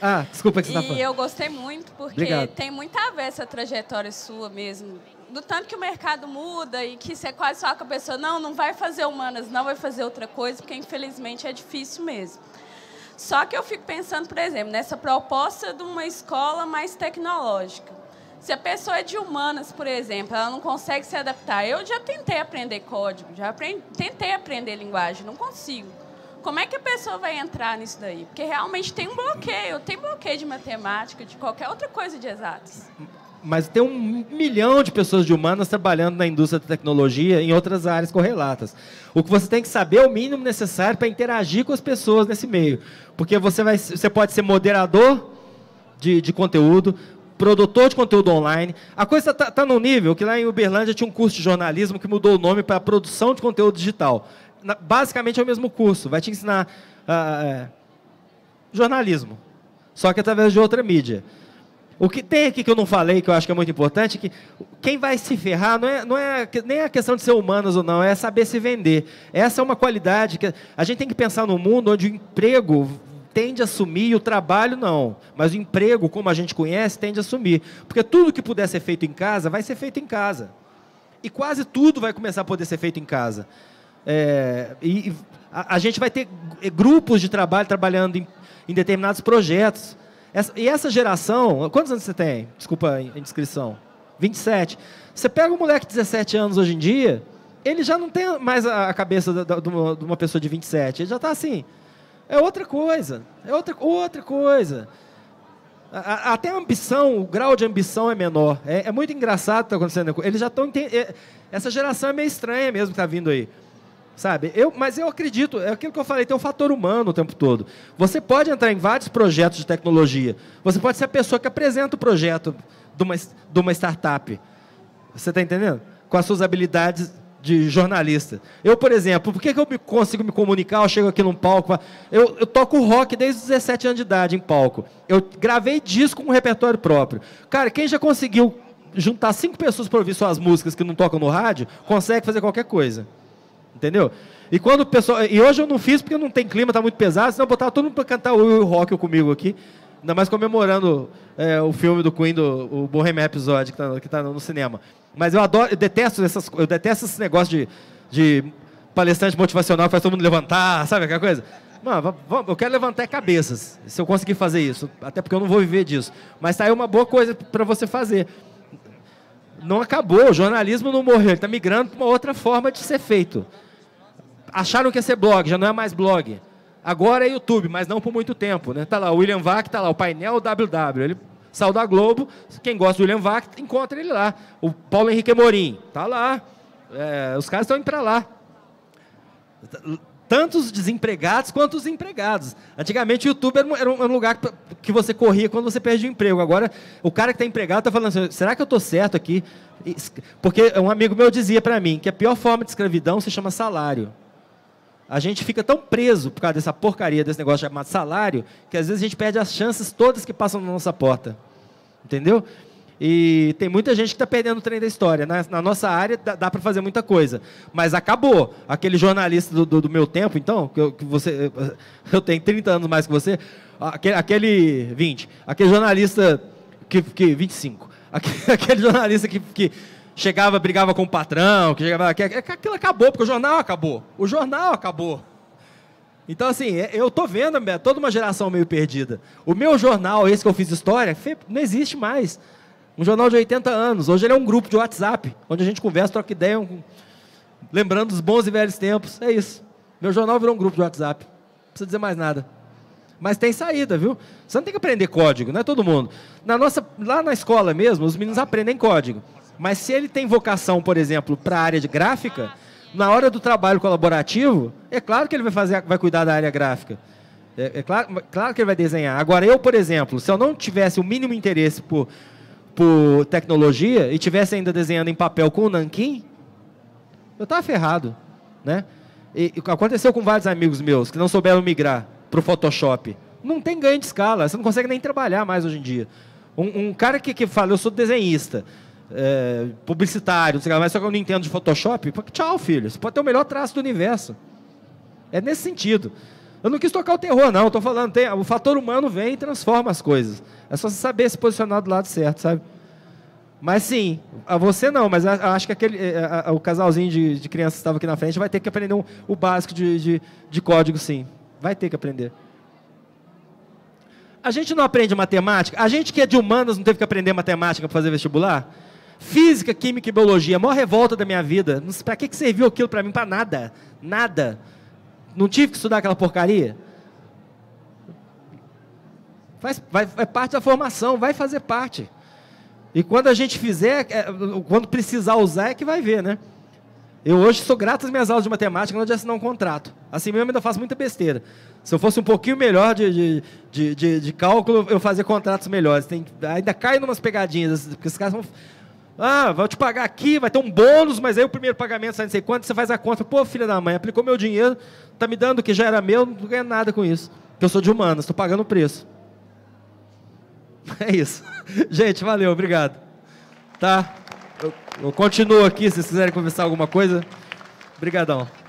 Ah, ah desculpa que você está falando. E eu gostei muito, porque Obrigado. tem muito a ver essa trajetória sua mesmo, do tanto que o mercado muda e que você é quase fala com a pessoa, não, não vai fazer humanas, não vai fazer outra coisa, porque infelizmente é difícil mesmo. Só que eu fico pensando, por exemplo, nessa proposta de uma escola mais tecnológica. Se a pessoa é de humanas, por exemplo, ela não consegue se adaptar. Eu já tentei aprender código, já aprendi, tentei aprender linguagem, não consigo. Como é que a pessoa vai entrar nisso daí? Porque realmente tem um bloqueio, tem bloqueio de matemática, de qualquer outra coisa de exatas mas tem um milhão de pessoas de humanas trabalhando na indústria da tecnologia em outras áreas correlatas. O que você tem que saber é o mínimo necessário para interagir com as pessoas nesse meio. Porque você, vai, você pode ser moderador de, de conteúdo, produtor de conteúdo online. A coisa está tá, tá no nível que lá em Uberlândia tinha um curso de jornalismo que mudou o nome para produção de conteúdo digital. Na, basicamente é o mesmo curso, vai te ensinar ah, é, jornalismo, só que através de outra mídia. O que tem aqui que eu não falei, que eu acho que é muito importante, é que quem vai se ferrar não é, não é nem a questão de ser humanos ou não, é saber se vender. Essa é uma qualidade que a gente tem que pensar no mundo onde o emprego tende a e o trabalho não, mas o emprego, como a gente conhece, tende a assumir porque tudo que puder ser feito em casa vai ser feito em casa. E quase tudo vai começar a poder ser feito em casa. É, e a, a, gente vai ter grupos de trabalho trabalhando em, em determinados projetos essa, e essa geração, quantos anos você tem? Desculpa a indiscrição. 27. Você pega um moleque de 17 anos hoje em dia, ele já não tem mais a cabeça de uma pessoa de 27. Ele já está assim. É outra coisa. É outra, outra coisa. A, a, até a ambição, o grau de ambição é menor. É, é muito engraçado o que está acontecendo. Eles já estão. É, essa geração é meio estranha mesmo que está vindo aí sabe? Eu, mas eu acredito, é aquilo que eu falei, tem um fator humano o tempo todo. Você pode entrar em vários projetos de tecnologia. Você pode ser a pessoa que apresenta o projeto de uma, de uma startup. Você está entendendo? Com as suas habilidades de jornalista. Eu, por exemplo, por que, que eu me, consigo me comunicar? Eu chego aqui num palco. Eu, eu, toco rock desde os 17 anos de idade em palco. Eu gravei disco com um repertório próprio. Cara, quem já conseguiu juntar cinco pessoas para ouvir suas músicas que não tocam no rádio, consegue fazer qualquer coisa. Entendeu? E quando o pessoal. E hoje eu não fiz porque não tem clima, tá muito pesado, senão eu botava todo mundo para cantar o rock comigo aqui. Ainda mais comemorando é, o filme do Queen, do, o Bohemian Episódio, que está tá, tá no cinema. Mas eu adoro, eu detesto essas, eu detesto esse negócio de, de palestrante motivacional que faz todo mundo levantar, sabe aquela coisa? Mano, eu quero levantar cabeças, se eu conseguir fazer isso. Até porque eu não vou viver disso. Mas saiu tá aí uma boa coisa para você fazer. Não acabou, o jornalismo não morreu, ele está migrando para uma outra forma de ser feito acharam que ia ser blog, já não é mais blog. Agora é YouTube, mas não por muito tempo. Né? Tá lá, o William Vac tá lá, o painel WW. Ele saiu da Globo, quem gosta do William Vac, encontra ele lá. O Paulo Henrique Morim, tá lá. É, os caras estão indo para lá. Tanto os desempregados quanto os empregados. Antigamente o YouTube era um, era um lugar que você corria quando você perde o emprego. Agora, o cara que está empregado está falando assim, será que eu estou certo aqui? Porque um amigo meu dizia para mim que a pior forma de escravidão se chama salário. A gente fica tão preso por causa dessa porcaria, desse negócio chamado salário, que às vezes a gente perde as chances todas que passam na nossa porta. Entendeu? E tem muita gente que está perdendo o trem da história. Na, na nossa área dá, dá para fazer muita coisa. Mas acabou. Aquele jornalista do, do, do meu tempo, então, que, eu, que você. *laughs* Eu tenho 30 anos mais que você. Aquele, aquele 20. Aquele jornalista. Que, que, 25. *laughs* Aquele, aquele jornalista que, que chegava, brigava com o patrão, que chegava, que, aquilo acabou, porque o jornal acabou. O jornal acabou. Então, assim, é, eu tô vendo é, toda uma geração meio perdida. O meu jornal, esse que eu fiz história, não existe mais. Um jornal de 80 anos. Hoje ele é um grupo de WhatsApp, onde a gente conversa, troca ideia, lembrando os bons e velhos tempos. É isso. Meu jornal virou um grupo de WhatsApp. Não precisa dizer mais nada. Mas tem saída, viu? Você não tem que aprender código, não é todo mundo. Na nossa, lá na escola mesmo, os meninos aprendem código. Mas se ele tem vocação, por exemplo, para a área de gráfica, na hora do trabalho colaborativo, é claro que ele vai, fazer, vai cuidar da área gráfica. É, é claro, claro que ele vai desenhar. Agora, eu, por exemplo, se eu não tivesse o mínimo interesse por, por tecnologia e tivesse ainda desenhando em papel com o nankin, eu estava ferrado, né? E, e, aconteceu com vários amigos meus que não souberam migrar para o Photoshop. Não tem ganho de escala, você não consegue nem trabalhar mais hoje em dia. Um, um cara que, que fala, eu sou desenhista, é, publicitário, sei lá, mas só que eu não entendo de Photoshop, tchau, filho. Você pode ter o melhor traço do universo. É nesse sentido. Eu não quis tocar o terror, não. Estou falando, tem, o fator humano vem e transforma as coisas. É só você saber se posicionar do lado certo, sabe? Mas sim, a você não, mas acho que aquele, é, a, a, o casalzinho de, de crianças que estava aqui na frente vai ter que aprender um, o básico de, de, de código, sim. Vai ter que aprender. A gente não aprende matemática? A gente que é de humanas não teve que aprender matemática para fazer vestibular? Física, química e biologia, a maior revolta da minha vida. Para que, que serviu aquilo para mim? Para nada. Nada. Não tive que estudar aquela porcaria? Faz, vai, é parte da formação, vai fazer parte. E quando a gente fizer, é, quando precisar usar, é que vai ver, né? Eu hoje sou grato às minhas aulas de matemática, não de assinar um contrato. Assim mesmo ainda faço muita besteira. Se eu fosse um pouquinho melhor de, de, de, de, de cálculo, eu fazia contratos melhores. Tem, ainda cai umas pegadinhas, porque os caras são ah, vou te pagar aqui, vai ter um bônus, mas aí o primeiro pagamento sai não sei quanto, você faz a conta. Pô, filha da mãe, aplicou meu dinheiro, tá me dando o que já era meu, não ganha nada com isso. Porque eu sou de humanas, estou pagando o preço. *laughs* É isso. Gente, valeu, obrigado. Tá? Eu, eu continuo aqui, se vocês quiserem conversar alguma coisa. Obrigadão.